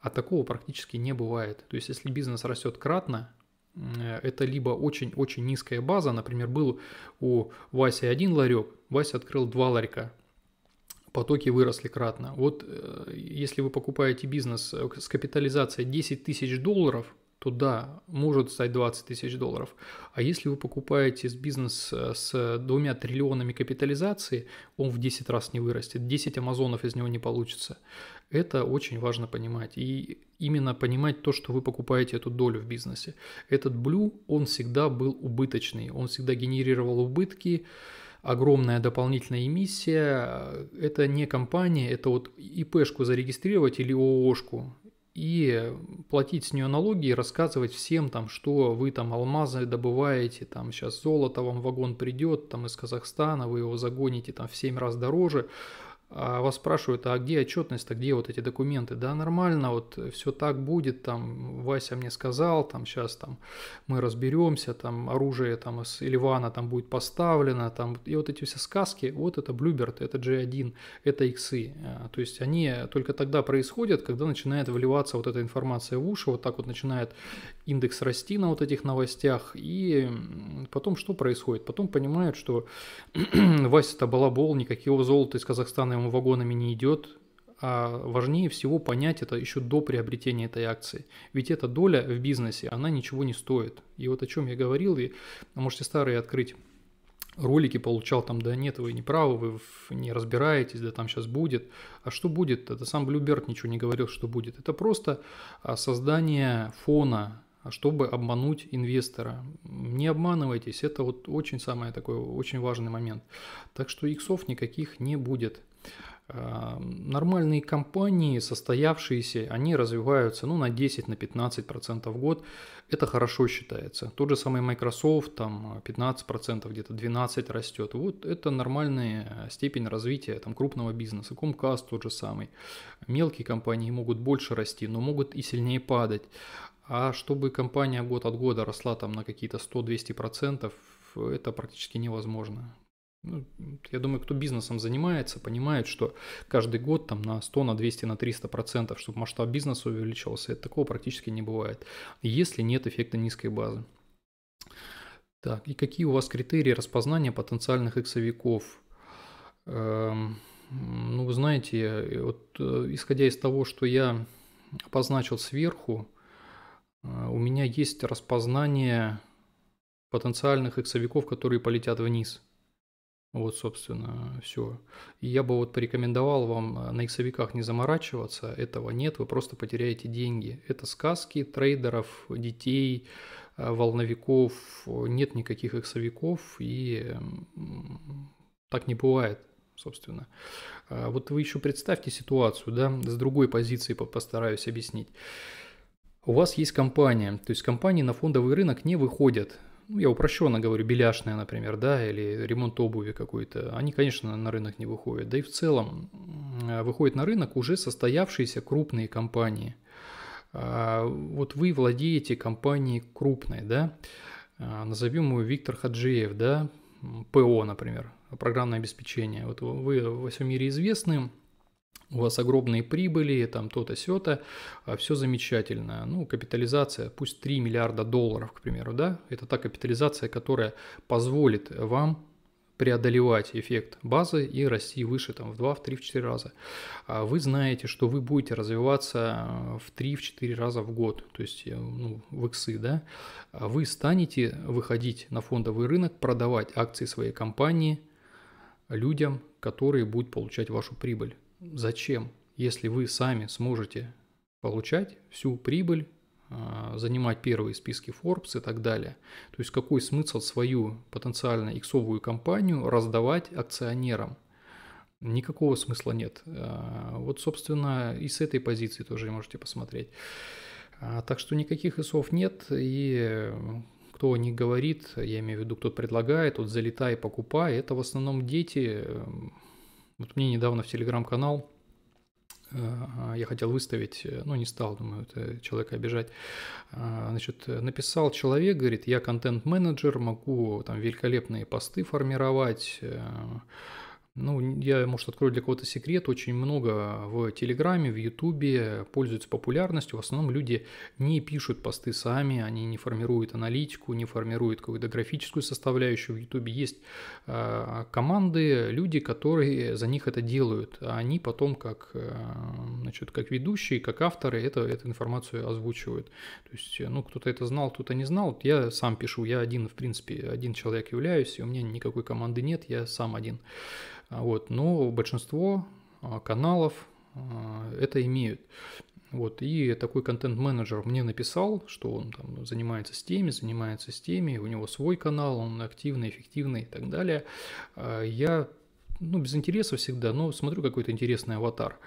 [SPEAKER 1] А такого практически не бывает. То есть, если бизнес растет кратно, э, это либо очень-очень низкая база, например, был у Васи один ларек, Вася открыл два ларька, потоки выросли кратно. Вот э, если вы покупаете бизнес э, с капитализацией 10 тысяч долларов – то да, может стать 20 тысяч долларов. А если вы покупаете бизнес э, с двумя триллионами капитализации, он в 10 раз не вырастет, 10 амазонов из него не получится. Это очень важно понимать. И именно понимать то, что вы покупаете эту долю в бизнесе. Этот Blue он всегда был убыточный, он всегда генерировал убытки, огромная дополнительная эмиссия. Э, это не компания, это вот ИП-шку зарегистрировать или ООшку и платить с нее налоги и рассказывать всем, там, что вы там алмазы добываете, там сейчас золото вам вагон придет, там из Казахстана, вы его загоните там в 7 раз дороже, а вас спрашивают, а где отчетность, то а где вот эти документы? Да, нормально, вот все так будет, там, Вася мне сказал, там, сейчас там мы разберемся, там, оружие там из Ливана там будет поставлено, там, и вот эти все сказки, вот это Блюберт, это G1, это иксы, а, то есть они только тогда происходят, когда начинает вливаться вот эта информация в уши, вот так вот начинает индекс расти на вот этих новостях, и потом что происходит? Потом понимают, что Вася-то балабол, никакого золота из Казахстана там вагонами не идет, а важнее всего понять это еще до приобретения этой акции. Ведь эта доля в бизнесе, она ничего не стоит. И вот о чем я говорил, и а можете старые открыть ролики получал, там, да нет, вы не правы, вы не разбираетесь, да там сейчас будет. А что будет? Это сам Блюберт ничего не говорил, что будет. Это просто а, создание фона, а чтобы обмануть инвестора. Не обманывайтесь, это вот очень самое такое, очень важный момент. Так что иксов никаких не будет. Эм, нормальные компании, состоявшиеся, они развиваются ну, на 10-15% на в год. Это хорошо считается. Тот же самый Microsoft, там 15%, где-то 12% растет. Вот это нормальная степень развития там, крупного бизнеса. Comcast тот же самый. Мелкие компании могут больше расти, но могут и сильнее падать. А чтобы компания год от года росла там на какие-то 100-200%, это практически невозможно ну, я думаю, кто бизнесом занимается, понимает, что каждый год там на 100, на 200, на 300 процентов, чтобы масштаб бизнеса увеличивался, это такого практически не бывает, если нет эффекта низкой базы. Так, и какие у вас критерии распознания потенциальных иксовиков? Эм, ну, вы знаете, вот э, исходя из того, что я обозначил сверху, э, у меня есть распознание потенциальных иксовиков, которые полетят вниз – вот, собственно, все. И я бы вот порекомендовал вам э, на иксовиках не заморачиваться, этого нет, вы просто потеряете деньги. Это сказки трейдеров, детей, э, волновиков, э, нет никаких иксовиков, и так не бывает собственно. А вот вы еще представьте ситуацию, да, с другой позиции постараюсь объяснить. У вас есть компания, то есть компании на фондовый рынок не выходят, ну, я упрощенно говорю, беляшная, например, да, или ремонт обуви какой-то, они, конечно, на рынок не выходят. Да и в целом э, выходят на рынок уже состоявшиеся крупные компании. А, вот вы владеете компанией крупной, да, а, назовем ее Виктор Хаджиев, да, ПО, например, программное обеспечение. Вот вы во всем мире известны, у вас огромные прибыли, там то-то, сё-то, а все замечательно. Ну, капитализация, пусть 3 миллиарда долларов, к примеру, да, это та капитализация, которая позволит вам преодолевать эффект базы и расти выше там, в 2, в 3, в 4 раза. А вы знаете, что вы будете развиваться э, в 3, в 4 раза в год, то есть э, ну, в иксы, да, а вы станете выходить на фондовый рынок, продавать акции своей компании людям, которые будут получать вашу прибыль зачем, если вы сами сможете получать всю прибыль, а, занимать первые списки Forbes и так далее. То есть какой смысл свою потенциально иксовую компанию раздавать акционерам? Никакого смысла нет. А, вот, собственно, и с этой позиции тоже можете посмотреть. А, так что никаких ИСов нет, и кто не говорит, я имею в виду, кто предлагает, вот залетай, покупай, это в основном дети, вот мне недавно в телеграм-канал э, я хотел выставить, э, ну не стал, думаю, это человека обижать. Э, значит, написал человек, говорит, я контент-менеджер, могу там великолепные посты формировать, ну, я, может, открою для кого-то секрет. Очень много в Телеграме, в Ютубе пользуются популярностью. В основном люди не пишут посты сами, они не формируют аналитику, не формируют какую-то графическую составляющую. В Ютубе есть э, команды, люди, которые за них это делают. А они потом, как, э, значит, как ведущие, как авторы, это, эту информацию озвучивают. То есть, э, ну, кто-то это знал, кто-то не знал. Я сам пишу, я один, в принципе, один человек являюсь, и у меня никакой команды нет, я сам один. А вот, но большинство а, каналов а, это имеют. Вот, и такой контент-менеджер мне написал, что он там занимается с теми, занимается с теми, у него свой канал, он активный, эффективный и так далее. Я ну, без интереса всегда, но смотрю какой-то интересный аватар.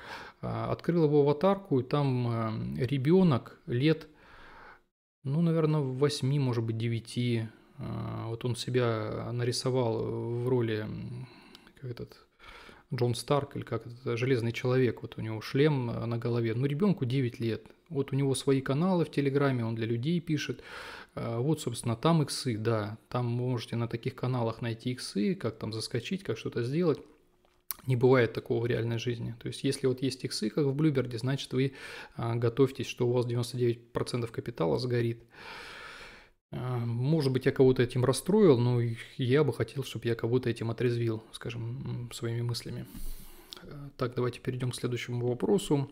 [SPEAKER 1] Открыл его аватарку, и там ребенок лет, ну, наверное, 8, может быть, 9. Вот он себя нарисовал в роли этот Джон Старк, или как это, Железный Человек, вот у него шлем на голове. Ну, ребенку 9 лет, вот у него свои каналы в Телеграме, он для людей пишет. А, вот, собственно, там иксы, да, там можете на таких каналах найти иксы, как там заскочить, как что-то сделать. Не бывает такого в реальной жизни. То есть, если вот есть иксы, как в Блюберде, значит, вы а, готовьтесь, что у вас 99% капитала сгорит. А, может быть, я кого-то этим расстроил, но я бы хотел, чтобы я кого-то этим отрезвил, скажем, своими мыслями. Э, так, давайте перейдем к следующему вопросу.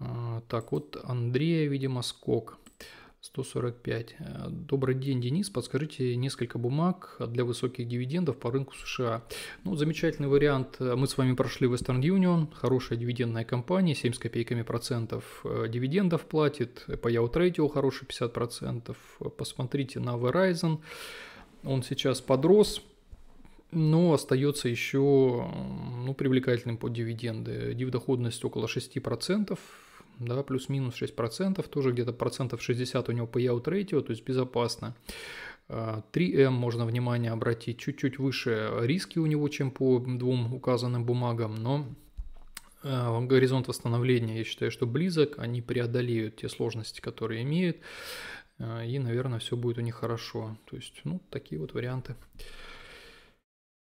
[SPEAKER 1] А, так, вот Андрея, видимо, скок. 145. Добрый день, Денис. Подскажите несколько бумаг для высоких дивидендов по рынку США. Ну, замечательный вариант. Мы с вами прошли Western Union. Хорошая дивидендная компания, 7 с копейками процентов э, дивидендов платит. По Payout ratio хороший 50 процентов. Посмотрите на Verizon. Он сейчас подрос но остается еще ну, привлекательным по дивиденды. Дивдоходность около 6%, да, плюс-минус 6%, тоже где-то процентов 60 у него payout ratio, то есть безопасно. 3М а, эм можно внимание обратить, чуть-чуть выше риски у него, чем по двум указанным бумагам, но а, горизонт восстановления, я считаю, что близок, они преодолеют те сложности, которые имеют, а, и, наверное, все будет у них хорошо. То есть, ну, такие вот варианты.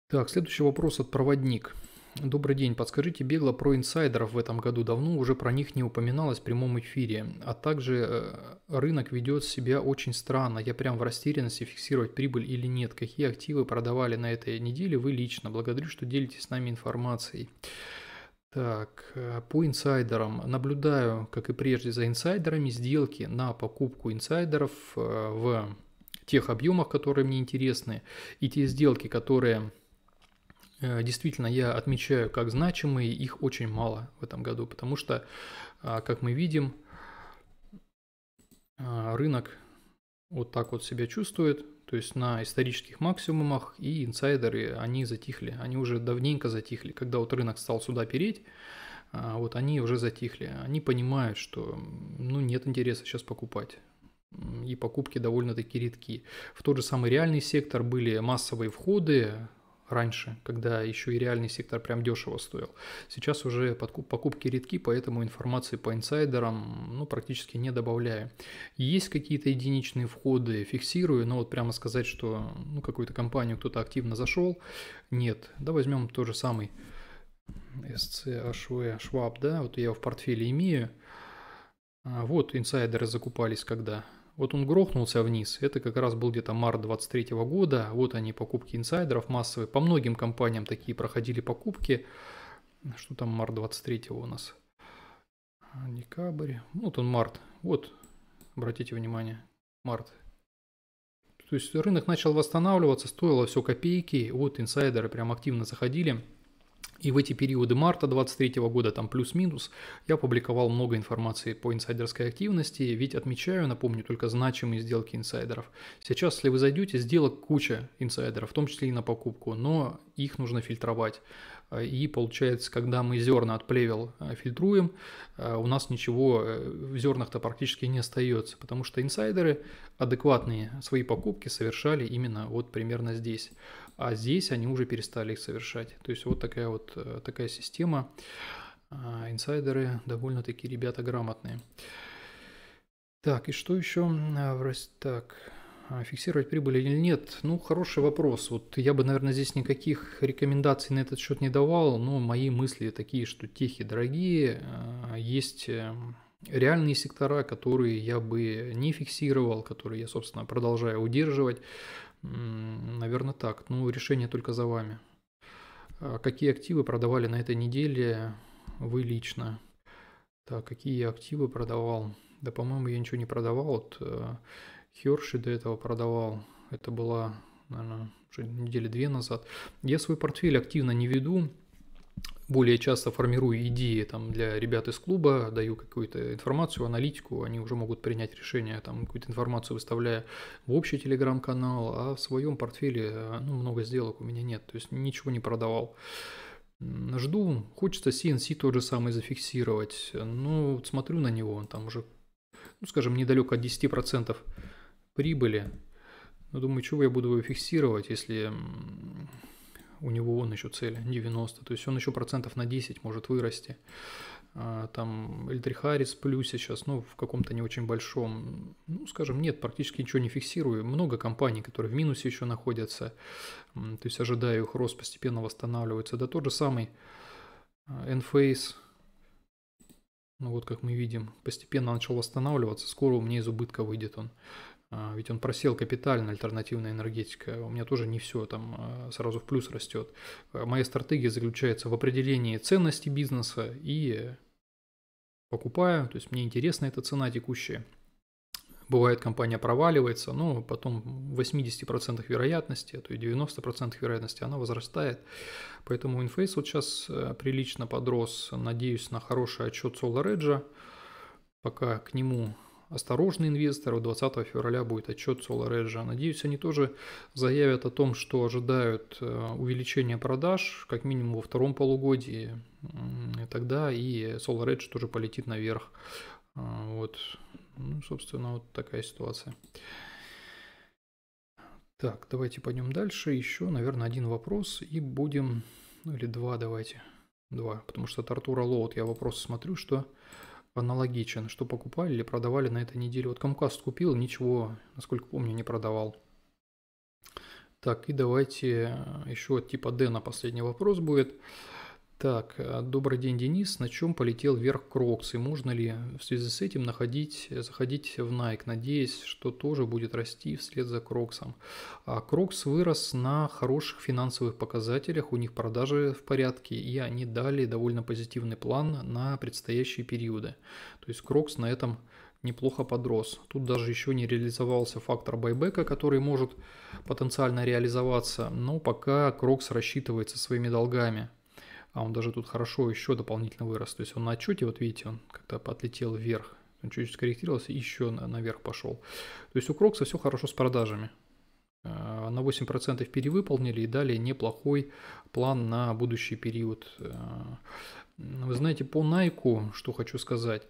[SPEAKER 1] Так, следующий вопрос от проводник. Добрый день. Подскажите бегло про инсайдеров в этом году. Давно уже про них не упоминалось в прямом эфире. А также э, рынок ведет себя очень странно. Я прям в растерянности фиксировать прибыль или нет. Какие активы продавали на этой неделе вы лично? Благодарю, что делитесь с нами информацией. Так, э, по инсайдерам. Наблюдаю, как и прежде, за инсайдерами. Сделки на покупку инсайдеров э, в тех объемах, которые мне интересны, и те сделки, которые Э, действительно, я отмечаю как значимые, их очень мало в этом году, потому что, а, как мы видим, а, рынок вот так вот себя чувствует, то есть на исторических максимумах, и инсайдеры, они затихли, они уже давненько затихли. Когда вот рынок стал сюда переть, а, вот они уже затихли, они понимают, что ну нет интереса сейчас покупать. И покупки довольно-таки редки. В тот же самый реальный сектор были массовые входы, раньше, когда еще и реальный сектор прям дешево стоил. Сейчас уже подкуп, покупки редки, поэтому информации по инсайдерам ну, практически не добавляю. Есть какие-то единичные входы, фиксирую, но вот прямо сказать, что ну, какую-то компанию кто-то активно зашел, нет. Да возьмем тот же самый SCHW, Schwab, да, вот я его в портфеле имею. А, вот инсайдеры закупались когда – вот он грохнулся вниз, это как раз был где-то март 23 года, вот они покупки инсайдеров массовые, по многим компаниям такие проходили покупки, что там март 23 у нас, декабрь, вот он март, вот, обратите внимание, март. То есть рынок начал восстанавливаться, стоило все копейки, вот инсайдеры прям активно заходили, и в эти периоды марта 23 года, там плюс-минус, я публиковал много информации по инсайдерской активности, ведь отмечаю, напомню, только значимые сделки инсайдеров. Сейчас, если вы зайдете, сделок куча инсайдеров, в том числе и на покупку, но их нужно фильтровать. И получается, когда мы зерна от плевел э, фильтруем, э, у нас ничего э, в зернах-то практически не остается, потому что инсайдеры адекватные свои покупки совершали именно вот примерно здесь а здесь они уже перестали их совершать. То есть вот такая вот э, такая система. А, инсайдеры довольно-таки ребята грамотные. Так, и что еще? А, так, а, фиксировать прибыль или нет? Ну, хороший вопрос. Вот я бы, наверное, здесь никаких рекомендаций на этот счет не давал, но мои мысли такие, что техи дорогие, есть эм, реальные сектора, которые я бы не фиксировал, которые я, собственно, продолжаю удерживать. Наверное, так. Ну, решение только за вами. А какие активы продавали на этой неделе вы лично? Так, какие активы продавал? Да, по-моему, я ничего не продавал. Вот э, Херши до этого продавал. Это было наверное, уже недели две назад. Я свой портфель активно не веду более часто формирую идеи там, для ребят из клуба, даю какую-то информацию, аналитику, они уже могут принять решение, там какую-то информацию выставляя в общий телеграм-канал, а в своем портфеле э, ну, много сделок у меня нет, то есть ничего не продавал. Жду, хочется CNC тот же самый зафиксировать, но ну, вот смотрю на него, он там уже, ну скажем, недалеко от 10% прибыли, но ну, думаю, чего я буду его фиксировать, если у него он еще цель 90, то есть он еще процентов на 10 может вырасти. А, там Эльдри Харрис плюсе сейчас, ну, в каком-то не очень большом, ну, скажем, нет, практически ничего не фиксирую. Много компаний, которые в минусе еще находятся, то есть ожидаю их рост, постепенно восстанавливается. Да тот же самый Enphase, а, ну вот как мы видим, постепенно начал восстанавливаться, скоро у меня из убытка выйдет он. А, ведь он просел капитально, альтернативная энергетика. У меня тоже не все там а, сразу в плюс растет. А, моя стратегия заключается в определении ценности бизнеса и покупаю. То есть мне интересна эта цена текущая. Бывает, компания проваливается, но потом в 80% вероятности, а то и 90% вероятности она возрастает. Поэтому Inface вот сейчас э, прилично подрос. Надеюсь на хороший отчет SolarEdge. Пока к нему осторожный инвестор. 20 февраля будет отчет SolarEdge. Надеюсь, они тоже заявят о том, что ожидают э, увеличения продаж, как минимум во втором полугодии. И тогда и SolarEdge тоже полетит наверх. Э, вот, ну, собственно, вот такая ситуация. Так, давайте пойдем дальше. Еще, наверное, один вопрос и будем, ну или два давайте. Два, потому что от Артура Лоут я вопрос смотрю, что аналогичен, что покупали или продавали на этой неделе. Вот Comcast купил, ничего, насколько помню, не продавал. Так, и давайте э, еще типа Дэна последний вопрос будет. Так, э, добрый день, Денис. На чем полетел вверх Крокс? И можно ли в связи с этим находить, э, заходить в Nike? надеясь, что тоже будет расти вслед за Кроксом. А Крокс вырос на хороших финансовых показателях, у них продажи в порядке, и они дали довольно позитивный план на предстоящие периоды. То есть Крокс на этом неплохо подрос. Тут даже еще не реализовался фактор байбека, который может потенциально реализоваться, но пока Крокс рассчитывается своими долгами – а он даже тут хорошо еще дополнительно вырос. То есть он на отчете, вот видите, он как-то отлетел вверх, он чуть-чуть скорректировался и еще наверх пошел. То есть у Крокса все хорошо с продажами. А, на 8% перевыполнили и дали неплохой план на будущий период. А, вы знаете, по Nike, что хочу сказать,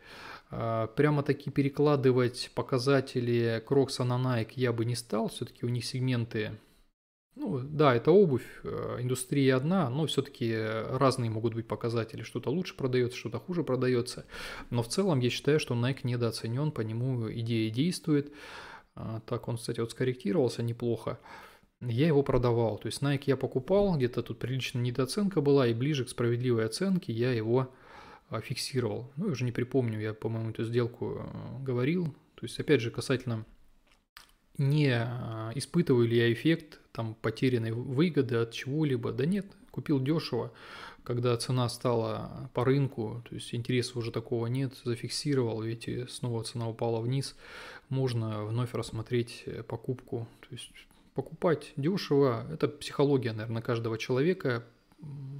[SPEAKER 1] а, прямо таки перекладывать показатели Крокса на Nike я бы не стал, все-таки у них сегменты ну да, это обувь, э, индустрия одна, но все-таки разные могут быть показатели. Что-то лучше продается, что-то хуже продается. Но в целом я считаю, что Nike недооценен, по нему идея действует. А, так он, кстати, вот скорректировался неплохо. Я его продавал. То есть Nike я покупал, где-то тут приличная недооценка была, и ближе к справедливой оценке я его а, фиксировал. Ну, я уже не припомню, я, по-моему, эту сделку э, говорил. То есть, опять же, касательно не а, испытываю ли я эффект там потерянной выгоды от чего-либо. Да нет, купил дешево, когда цена стала по рынку, то есть интереса уже такого нет, зафиксировал, видите, снова цена упала вниз, можно вновь рассмотреть э, покупку. То есть покупать дешево, это психология, наверное, каждого человека,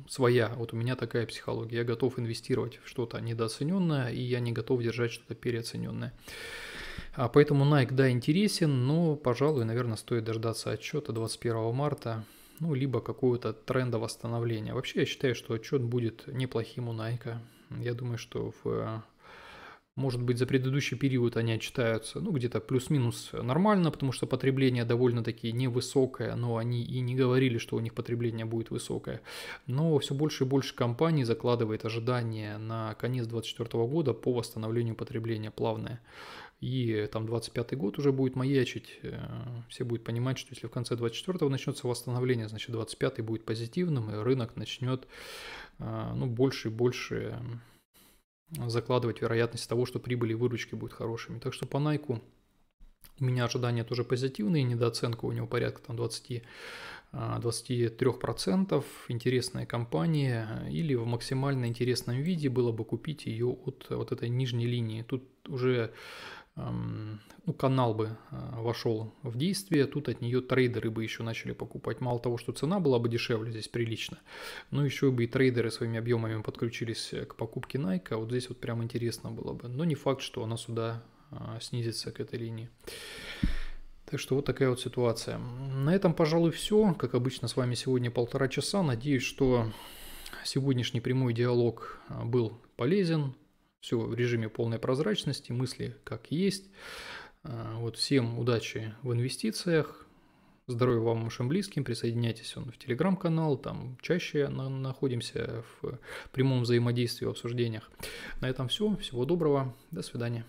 [SPEAKER 1] своя. Вот у меня такая психология. Я готов инвестировать в что-то недооцененное, и я не готов держать что-то переоцененное. А поэтому Nike, да, интересен, но, пожалуй, наверное, стоит дождаться отчета 21 марта, ну, либо какого-то тренда восстановления. Вообще, я считаю, что отчет будет неплохим у Nike. Я думаю, что в может быть, за предыдущий период они отчитаются, ну, где-то плюс-минус нормально, потому что потребление довольно-таки невысокое, но они и не говорили, что у них потребление будет высокое. Но все больше и больше компаний закладывает ожидания на конец 2024 года по восстановлению потребления плавное и там 25 год уже будет маячить, э, все будут понимать, что если в конце 24-го начнется восстановление, значит 25-й будет позитивным, и рынок начнет э, ну, больше и больше закладывать вероятность того, что прибыли и выручки будут хорошими. Так что по Найку у меня ожидания тоже позитивные, недооценка у него порядка там 20 23%, э, интересная компания, или в максимально интересном виде было бы купить ее от вот этой нижней линии. Тут уже ну, канал бы а, вошел в действие, тут от нее трейдеры бы еще начали покупать. Мало того, что цена была бы дешевле здесь прилично, но еще бы и трейдеры своими объемами подключились э, к покупке Nike, а вот здесь вот прям интересно было бы. Но не факт, что она сюда а, снизится к этой линии. Так что вот такая вот ситуация. На этом, пожалуй, все. Как обычно, с вами сегодня полтора часа. Надеюсь, что сегодняшний прямой диалог был полезен, все в режиме полной прозрачности, мысли как есть. А, вот всем удачи в инвестициях, здоровья вам и вашим близким, присоединяйтесь он в телеграм-канал, там чаще находимся в прямом взаимодействии, в обсуждениях. На этом все, всего доброго, до свидания.